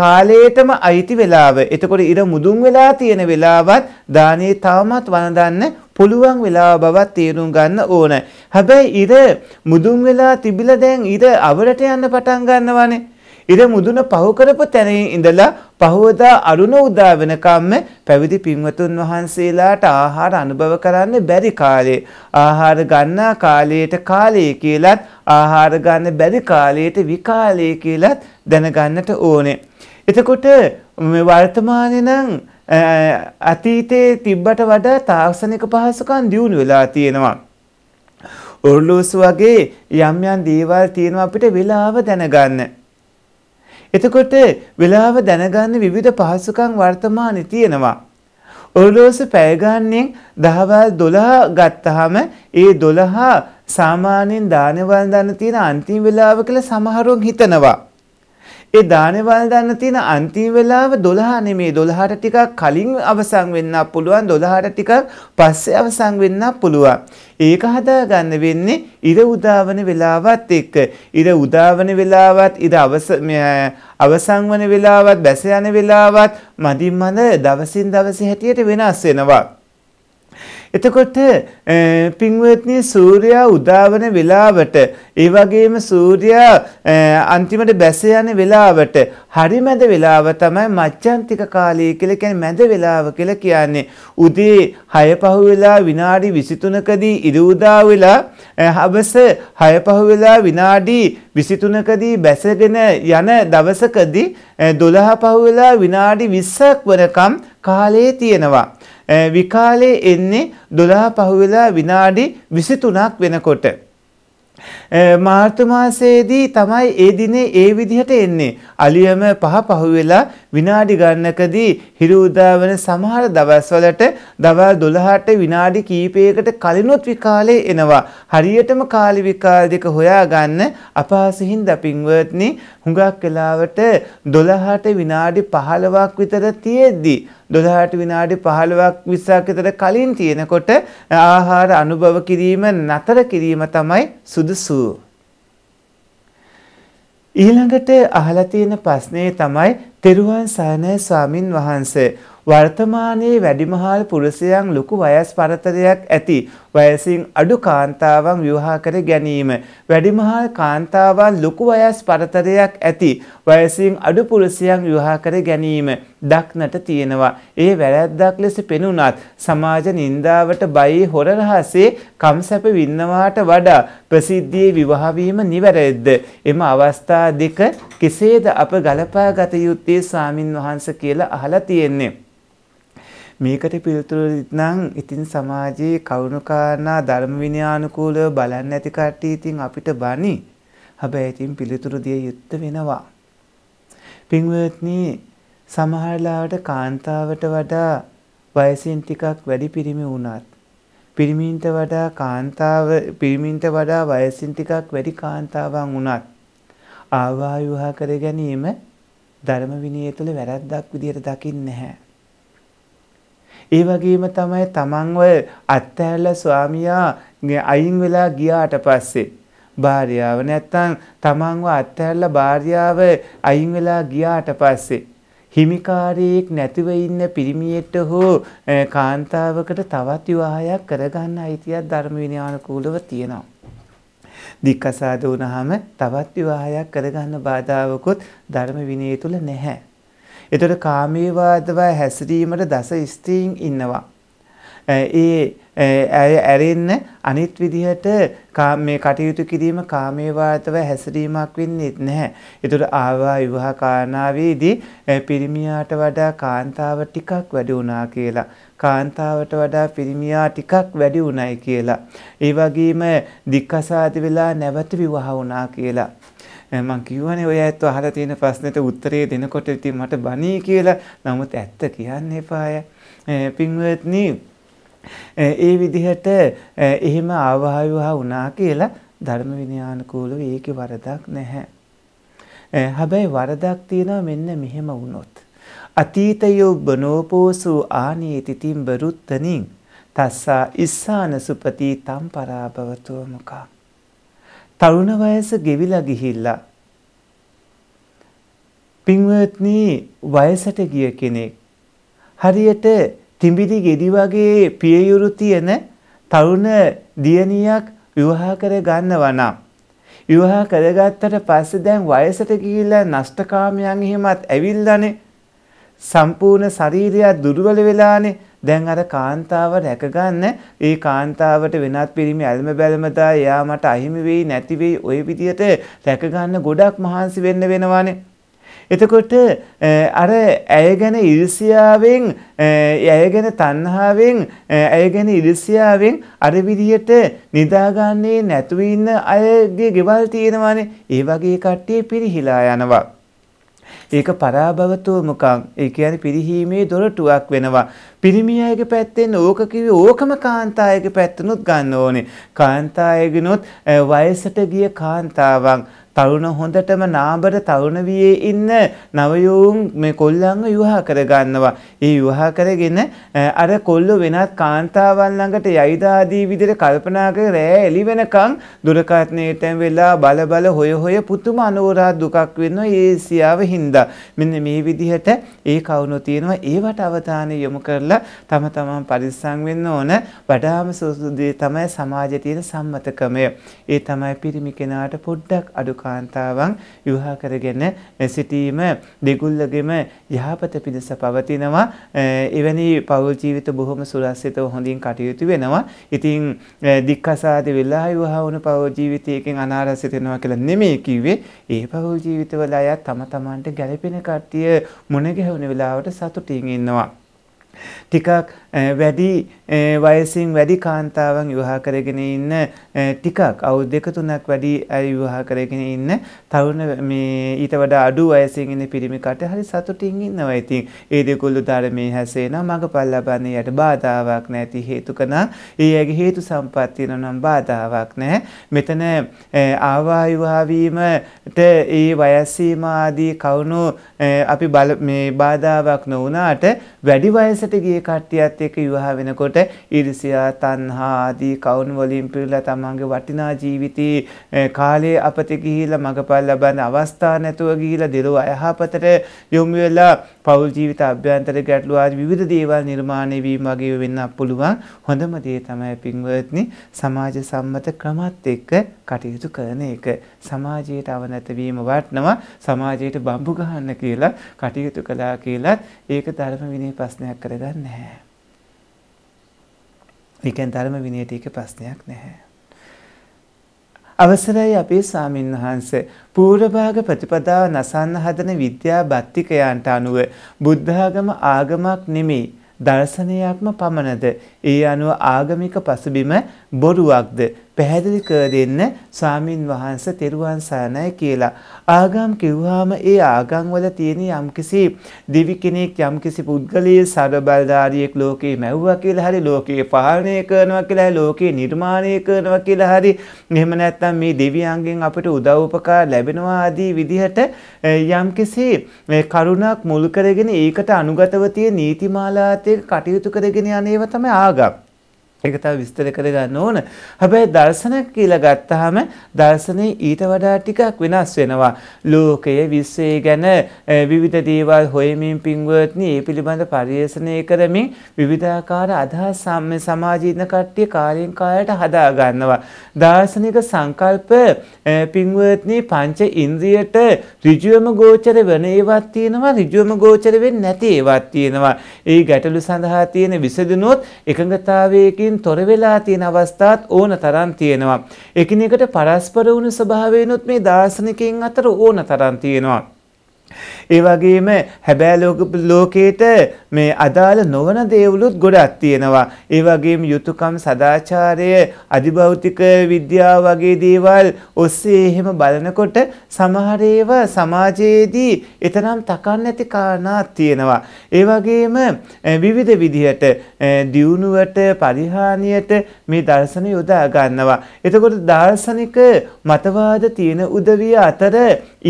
Speaker 3: කාලයටම අයිති වෙලාව. එතකොට ඉර මුදුන් වෙලා තියෙන වෙලාවත් දානේ තවමත් වනදන්න පුළුවන් වෙලාව බවත් තේරුම් ගන්න ඕන. හැබැයි ඉර මුදුන් වෙලා තිබිලා දැන් ඉර අවරට යන්න පටන් ගන්නවානේ. ඉර මුදුන පහු කරපු තැනේ ඉඳලා පහවදා අරුණ උදා වෙනකම්ම පැවිදි පින්වතුන් වහන්සේලාට ආහාර අනුභව කරන්න බැරි කාලේ ආහාර ගන්නා කාලයට කාලේ කියලත් ආහාර ගන්න බැරි කාලයට විකාලේ කියලත් දැනගන්නට ඕනේ. එතකොට මේ වර්තමානයේ නම් අතීතයේ තිබ්බට වඩා තාක්ෂණික පහසුකම් දියුණු වෙලා තියෙනවා. ඔර්ලෝස් වගේ යම් යම් දේවල් තියෙනවා අපිට වෙලාව දැනගන්න. එතකොට වෙලාව දැනගන්න විවිධ පහසුකම් වර්තමානයේ තියෙනවා. ඔරලෝසු පැය ගාන්නෙන් දහවල් 12 ගත්තාම ඒ 12 සාමාන්‍යයෙන් දානවල දන තියෙන අන්තිම වෙලාව කියලා සමහරුන් හිතනවා. ඒ දානවල දන්න තියෙන අන්තිම වෙලාව 12 නෙමෙයි 12ට ටිකක් කලින් අවසන් වෙන්න පුළුවන් 12ට ටිකක් පස්සේ අවසන් වෙන්න පුළුවන්. ඒක හදාගන්න වෙන්නේ ඉර උදාවන වෙලාවත් එක්ක. ඉර උදාවන වෙලාවත් ඉර අවසන් වෙලාවත් බැස යන වෙලාවත් මදින් මන දවසින් දවසේ හැටියට වෙනස් වෙනවා. එතකොට පින්වත්නි සූර්යා උදාවන වෙලාවට ඒ වගේම සූර්යා අන්තිමට බැස යන වෙලාවට හරි මැද වෙලාව තමයි මච්ඡන්තික කාලය කියලා කියන්නේ මැද වෙලාව කියලා කියන්නේ. උදේ 6 පහ වෙලා විනාඩි 23කදී ඉරිඋදා වෙලා හවස 6 පහ වෙලා විනාඩි 23කදී බැසගෙන යන දවසකදී 12 පහ වෙලා විනාඩි 20ක් වරකම් කාලය තියෙනවා. විකාලේ එන්නේ 12 පහුවෙලා විනාඩි 23ක් වෙනකොට. මාර්තු මාසයේදී තමයි ඒ දිනේ ඒ විදිහට එන්නේ. අලියම පහ පහු වෙලා විනාඩි ගණනකදී හිරුදා වෙන සමහර දවස්වලට දවල් 12ට විනාඩි කීපයකට කලිනුත් විකාලේ එනවා. හරියටම කාලි විකාල දෙක හොයාගන්න අපහසුින් දපින්වත්නි හුඟක් වෙලාවට 12ට විනාඩි 15ක් විතර තියෙද්දි 12ට විනාඩි 15ක් 20ක් විතර කලින් තියෙනකොට ආහාර අනුභව කිරීම නතර කිරීම තමයි සුදුසු. ඊළඟට අහලා තියෙන ප්‍රශ්නේ තමයි තෙරුවන් සරණයි ස්වාමින් වහන්සේ වර්තමානයේ වැඩිමහල් පුරුෂයන් ලොකු වයස් පරතරයක් ඇති වයසින් අඩු කාන්තාවන් විවාහ කර ගැනීම වැඩිමහල් කාන්තාවන් ලොකු වයස් පරතරයක් ඇති වයසින් අඩු පුරුෂයන් විවාහ කර ගැනීම දක්නට තියෙනවා ඒ වැරැද්දක් ලෙස පෙනුනත් සමාජ නින්දාවට බයි හොර රහසේ කම්සැප වින්නවාට වඩා ප්‍රසිද්ධියේ විවාහ වීම නිවැරදිද එම අවස්ථා දෙක කෙසේද අප ගලපා ගත යුත්තේ ස්වාමින් වහන්සේ කියලා අහලා තියෙන්නේ මේකට පිළිතුරු නම් ඉතින් සමාජයේ කවුණුකාරණා ධර්ම විනයානුකූලව බලන්න ඇති කට්ටිය ඉතින් අපිට බනි. හැබැයි ඉතින් පිළිතුරු දිය යුත්තේ වෙනවා. පින්වත්නි සමහරලාවට කාන්තාවට වඩා වයසින් ටිකක් වැඩි පිරිමි වුණත් පිරිමින්ට වඩා කාන්තාව පිරිමින්ට වඩා වයසින් ටිකක් වැඩි කාන්තාවන් වුණත් ආවායුහා කර ගැනීම ධර්ම විනය තුළ වැරද්දක් විදියට දකින්නේ නැහැ. ඒ වගේම තමයි තමන්ව අත්හැරලා ස්වාමියා අයින් වෙලා ගියාට පස්සේ භාර්යාව නැත්තම් තමන්ව අත්හැරලා භාර්යාව අයින් වෙලා ගියාට පස්සේ හිමිකාරයෙක් නැතිව ඉන්න පිරිමියෙක්ට හෝ කාන්තාවකට තවත් විවාහයක් කරගන්න අයිතියක් ධර්ම විනයානුකූලව තියෙනවා. දික්කසාද වුණාම තවත් විවාහයක් කරගන්න බාධාවකුත් ධර්ම විනය තුල නැහැ. එතකොට කාමීවාදව හැසිරීමට දස ස්ත්‍රීන් ඉන්නවා. ඒ ඇය ඇරෙන්න අනිත් විදිහට මේ කටයුතු කිරීම කාමේවාතව හැසිරීමක් වෙන්නේ නැහැ. ඒතර ආවා විවාහ කාරණාවේදී පිරිමියාට වඩා කාන්තාව ටිකක් වැඩි වුණා කියලා. කාන්තාවට වඩා පිරිමියා ටිකක් වැඩි වුණයි කියලා. ඒ වගේම දික්කසාති වෙලා නැවත විවාහ වුණා කියලා. මං කිව්වනේ ඔය ඇත්ත අහලා තියෙන ප්‍රශ්නෙට උත්තරේ දෙනකොට ඉතින් මට බණී කියලා. නමුත් ඇත්ත කියන්න එපාය. පින්වත්නි ඒ විදිහට එහෙම ආවායුව වුණා කියලා ධර්ම විනයානුකූලව ඒකේ වරදක් නැහැ. හැබැයි වරදක් තියෙනවා මෙන්න මෙහෙම වුණොත්. අතීතයෝ බනෝපෝසු ආනීති තිම්බ රුත්තනින් තස්සා ඉස්සාන සුපති තම් පරාභවතෝ මොකක් තරුණ වයස ගෙවිලා ගිහිල්ලා පින්වත්නි වයසට ගිය කෙනෙක් හරියට තිඹිරි ගෙඩි වගේ පියයුරු තියෙන තරුණ දියණියක් විවාහ කර ගන්නවා නම් විවාහ කරගත්තට පස්සේ දැන් වයසට ගිහිල්ලා නෂ්ටකාමයන් එහෙමත් ඇවිල්ලානේ සම්පූර්ණ ශරීරය දුර්වල වෙලානේ දැන් අර කාන්තාව රැකගන්න ඒ කාන්තාවට වෙනත් පිරිමි ඇල්ම බැල්මදා එයා මට අහිමි වෙයි නැති වෙයි ওই විදියට රැකගන්න ගොඩක් මහන්සි වෙන්න වෙනවානේ. එතකොට අර ඇය ගැන ඉරිසියාවෙන් ඇය ගැන තණ්හාවෙන් ඇය ගැන ඉරිසියාවෙන් අර විදියට නිදාගන්නේ නැතුව ඉන්න අයගේ ගෙවල් තියෙනවානේ. ඒ වගේ කට්ටිය පිරිහිලා යනවා. ඒක පරාභවතෝ මුකං. ඒ කියන්නේ පිරිහීමේ දොරටුවක් වෙනවා. පිරිමියාගේ පැත්තෙන් ඕක කිව්වේ ඕකම කාන්තායගේ පැත්තනොත් ගන්න ඕනේ. කාන්තායගෙනොත් වයසට ගිය කාන්තාවන් තරුණ හොඳටම නාබර තරුණ වියේ ඉන්න නවයෝන් මේ කොල්ලන්ව විවාහ කරගන්නවා. ඒ විවාහ කරගෙන අර කොල්ලෝ වෙනත් කාන්තාවන් ළඟට යයිද ආදී විදිහට කල්පනා කර රෑ එළි වෙනකන් දුරකථනයට වෙලා බල බල හොය හොය පුතුම අනෝරා දුකක් වෙනවා ඒ සියාව හින්දා. මෙන්න මේ විදිහට ඒ කවුණු තියෙනවා ඒවට අවධානය යොමු කරලා තම තමන් පරිස්සම් වෙන්න ඕන. වඩාම සුසුදේ තමයි සමාජයේ තියෙන සම්මතකමය. ඒ තමයි පිරිමි කෙනාට පොඩ්ඩක් අඩු කාන්තාවන් විවාහ කරගෙන සිටීම දෙගුල්ලගෙම යහපත පිණිස පවතිනවා එවැනි පවුල් ජීවිත බොහොම සුරස්සිතව හොඳින් කටයුතු වෙනවා ඉතින් දික්කසාද වෙලා විවාහ වුණු පවුල් ජීවිතයකින් අනාරසිත වෙනවා කියලා නෙමෙයි කිව්වේ ඒ පවුල් ජීවිතවල අය තම තමන්ට ගැළපෙන කට්ටිය මුණ ගැහුණු වෙලාවට සතුටින් ඉන්නවා ටිකක් වැඩි වයසින් වැඩි කාන්තාවන් විවාහ කරගෙන ඉන්න ටිකක් අවුරුදු දෙක තුනක් වැඩි අය විවාහ කරගෙන ඉන්න තරුණ මේ ඊට වඩා අඩු වයසින් ඉන්න පිරිමි කට හරි සතුටින් ඉන්නවා. ඉතින් ඒ දෙකොල්ලෝ ධර්මයේ හැසෙනවා මගපල් ලබන්නේ යට බාධාවක් නැති හේතුකන ඒ ඇගේ හේතු සම්පත් තියෙනවා නම් බාධාවක් නැහැ. මෙතන ආවායුවා වීමට ඒ වයස් සීමා ආදී කවුණු අපි බල මේ බාධාවක් නොවුනාට වැඩි වයස වෙහෙසට ගිය කට්ටියත් එක්ක විවාහ වෙනකොට ඊර්ෂ්‍යා තණ්හා ආදී කවුණු වලින් පිරලා තමන්ගේ වටිනා ජීවිතේ කාලයේ අපත ගිහිලා මගපල් ලබන අවස්ථා නැතුව ගිහිලා දිරෝ අයහපතට යොමු වෙලා පෞල් ජීවිත අභ්‍යන්තර ගැටලු ආදී විවිධ දේවල් නිර්මාණය වීම වගේ වෙන්නත් පුළුවන්. හොඳම දේ තමයි පින්වත්නි සමාජ සම්මත ක්‍රමත් එක්ක කටයුතු කරන එක. සමාජයට අවනත වීම වටනවා සමාජයට බම්බු ගහන්න කියලා කටයුතු කළා කියලත් ඒක ධර්ම විනය ප්‍රශ්නයක් කරගන්නේ නැහැ. ඒකෙන් ධර්ම විනයට ඒක ප්‍රශ්නයක් නැහැ. අවසරයි අපේ සාමින්වහන්ස පූර්වභාග ප්‍රතිපදාව නසන්න හදන විද්‍යා භක්තිකයන්ට අනුව බුද්ධාගම ආගමක් නෙමේ දර්ශනයක්ම පමණද ඒ අනුව ආගමික පසුබිම බොරුවක්ද පැහැදිලි කර දෙන්න ස්වාමින් වහන්සේ තෙරුවන් සරණයි කියලා. ආගම් කිව්වහම ඒ ආගම් වල තියෙන යම්කිසි දිවි කෙනෙක් යම්කිසි පුද්ගලයෙක් සරබලධාරියෙක් ලෝකේ මැව්වා කියලා හරි ලෝකේ පාලනය කරනවා කියලා හරි ලෝකේ නිර්මාණය කරනවා කියලා හරි එහෙම නැත්නම් මේ දෙවියන්ගෙන් අපිට උදව් උපකාර ලැබෙනවා ආදී විදිහට යම්කිසි කරුණක් මුල් කරගෙන ඒකට අනුගතව තියෙන නීතිමාලාතේ කටයුතු කරගෙන යන ඒවා තමයි ආගම්. Благо, ඒක තව විස්තර කරගන්න ඕන. හැබැයි දර්ශනක් කියලා ගත්තාම දර්ශනේ ඊට වඩා ටිකක් වෙනස් වෙනවා. ලෝකය විශ්වය ගැන විවිධ දේවල් හොයමින් පින්වත්නි ඒ පිළිබඳ පරිශනාය කරමින් විවිධාකාර අදහස් සම්ම සමාජීන කට්ටිය කාලෙන් කාලයට හදා ගන්නවා. දාර්ශනික සංකල්ප පින්වත්නි පංච ඉන්ද්‍රියට ඍජුවම ගෝචර වෙන ඒවත් තියෙනවා ඍජුවම ගෝචර වෙන්නේ නැති ඒවත් තියෙනවා. ඒ ගැටලු සඳහා තියෙන විසඳුනොත් එකඟතාවයකින් වලින් තොර වෙලා තියෙන අවස්ථාත් ඕන තරම් තියෙනවා. එකිනෙකට පරස්පර වුණු ස්වභාවයනොත් මේ දාර්ශනිකයන් අතර ඕන තරම් තියෙනවා. ඒ වගේම හැබෑ ලෝකේට මේ අදාළ නොවන දේවලුත් ගොඩක් තියෙනවා. ඒ වගේම යුතුයකම් සදාචාරය, අධිභෞතික විද්‍යාව වගේ දේවල් ඔස්සේ එහෙම බලනකොට සමහර ඒවා සමාජයේදී එතරම් තකන්න නැති කාරණා තියෙනවා. ඒ වගේම විවිධ විදිහට දියුණුවට පරිහානියට මේ දර්ශන යොදා ගන්නවා. එතකොට දාර්ශනික මතවාද තියෙන උදවිය අතර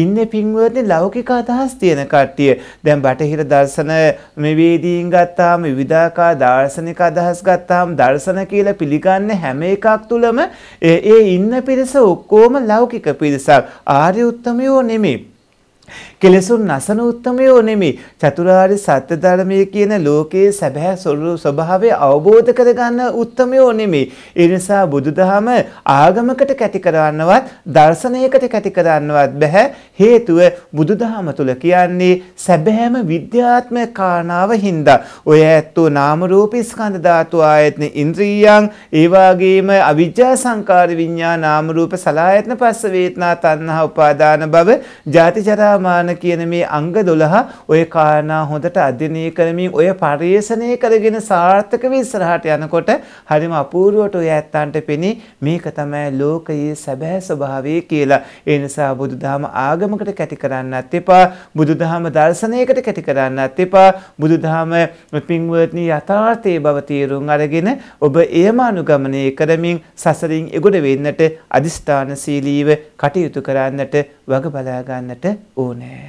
Speaker 3: ඉන්නේ පින්වත්නි ලෞකික අත අදහස් තියෙන කට්ටිය දැන් බටහිර දර්ශන මෙවේදීන් ගත්තාම විවිධාකාර දාර්ශනික අදහස් ගත්තාම දර්ශන කියලා පිළිගන්නේ හැම එකක් තුළම ඒ ඉන්න පිරිස ඔක්කොම ලෞකික පිරිසක් ආර්ය උත්තමයෝ නෙමෙයි කෙලෙසුන් නසන උත්තමයෝ නෙමෙයි. චතුරාර්ය සත්‍ය ධර්මයේ කියන ලෝකයේ සැබෑ ස්වභාවය අවබෝධ කරගන්න උත්තමයෝ නෙමෙයි. ඒ නිසා බුදුදහම ආගමකට කැටි කරන්නවත් දර්ශනයකට කැටි කරන්නවත් බෑ. හේතුව බුදුදහම තුල කියන්නේ සැබෑම විද්‍යාත්මක කාරණාව හින්දා. ඔය ඇත්තෝ නාම රූප ස්කන්ධ ධාතු ආයතන ඉන්ද්‍රියයන් ඒ වගේම අවිජ්ජා සංකාර විඤ්ඤා නාම රූප සලආයතන පස්ස වේතනා තණ්හා උපාදාන භව ජාති ජරා මාන ආයතන කියන මේ අංග 12 ඔය කාරණා හොඳට අධ්‍යයනය කරමින් ඔය පරිේශණය කරගෙන සාර්ථකව ඉස්සරහට යනකොට හරිම අපූර්වට ඔය ඇත්තන්ට පෙනී මේක තමයි ලෝකයේ සැබෑ ස්වභාවය කියලා. ඒ නිසා බුදුදහම ආගමකට කැටි කරන්නත් එපා, බුදුදහම දර්ශනයකට කැටි කරන්නත් එපා, බුදුදහම පින්වත්නි යථාර්ථයේ බව තේරුම් අරගෙන ඔබ එයම අනුගමනය කරමින් සසරින් එගොඩ වෙන්නට අදිස්ථානශීලීව කටයුතු කරන්නට වග බලා ගන්නට ඕනේ.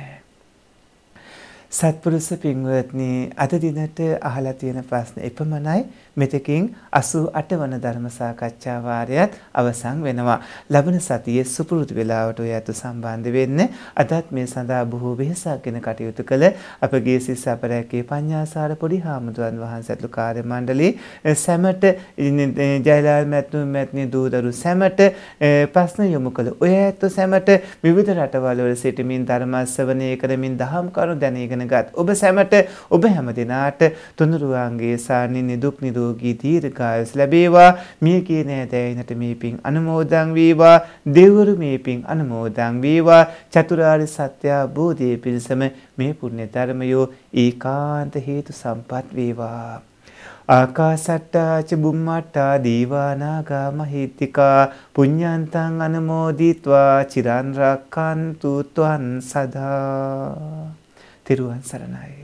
Speaker 3: සත්පුරුෂ පින්වත්නි අද දිනට අහලා තියෙන ප්‍රශ්න එපමණයි මෙතකින් 88 වන ධර්ම සාකච්ඡා වාරයත් අවසන් වෙනවා. ලබන සතියේ සුපුරුදු වේලාවට ඔය අතු සම්බන්ධ වෙන්න අදත් මේ සඳහා බොහෝ වෙහසක්ගෙන කටයුතු කළ අපගේ සිස් අපරැකේ පඤ්ඤාසාර පොඩි හාමුදුරන් වහන්සේතුළු කාර්ය මණ්ඩලයේ සැමට ජයලාල් මැතිතුන් මැතිනි දූදරු සැමට ප්‍රශ්න යොමු කළ ඔය අතු සැමට විවිධ රටවල් වල සිටමින් ධර්ම ශ්‍රවණය කරමින් දහම් කරුණු දැනගෙන ගත් ඔබ සැමට ඔබ හැම දිනාට තුනුරුවන්ගේ සානි නිදුක් නිරෝගී නිරෝගී දීර්ඝායස ලැබේවා මිය කියන දෑයිනට මේ පින් අනුමෝදන් වේවා දෙවරු මේ පින් අනුමෝදන් වේවා චතුරාර්ය සත්‍ය අවබෝධයේ පිණසම මේ පුණ්‍ය ධර්මයෝ ඒකාන්ත හේතු සම්පත් වේවා ආකාසට්ටා ච බුම්මට්ටා දීවානාගා මහිත්‍තිකා පුඤ්ඤන්තං අනුමෝදිත්වා චිරන් රක්칸තු ත්වන් සදා තිරුවන් සරණයි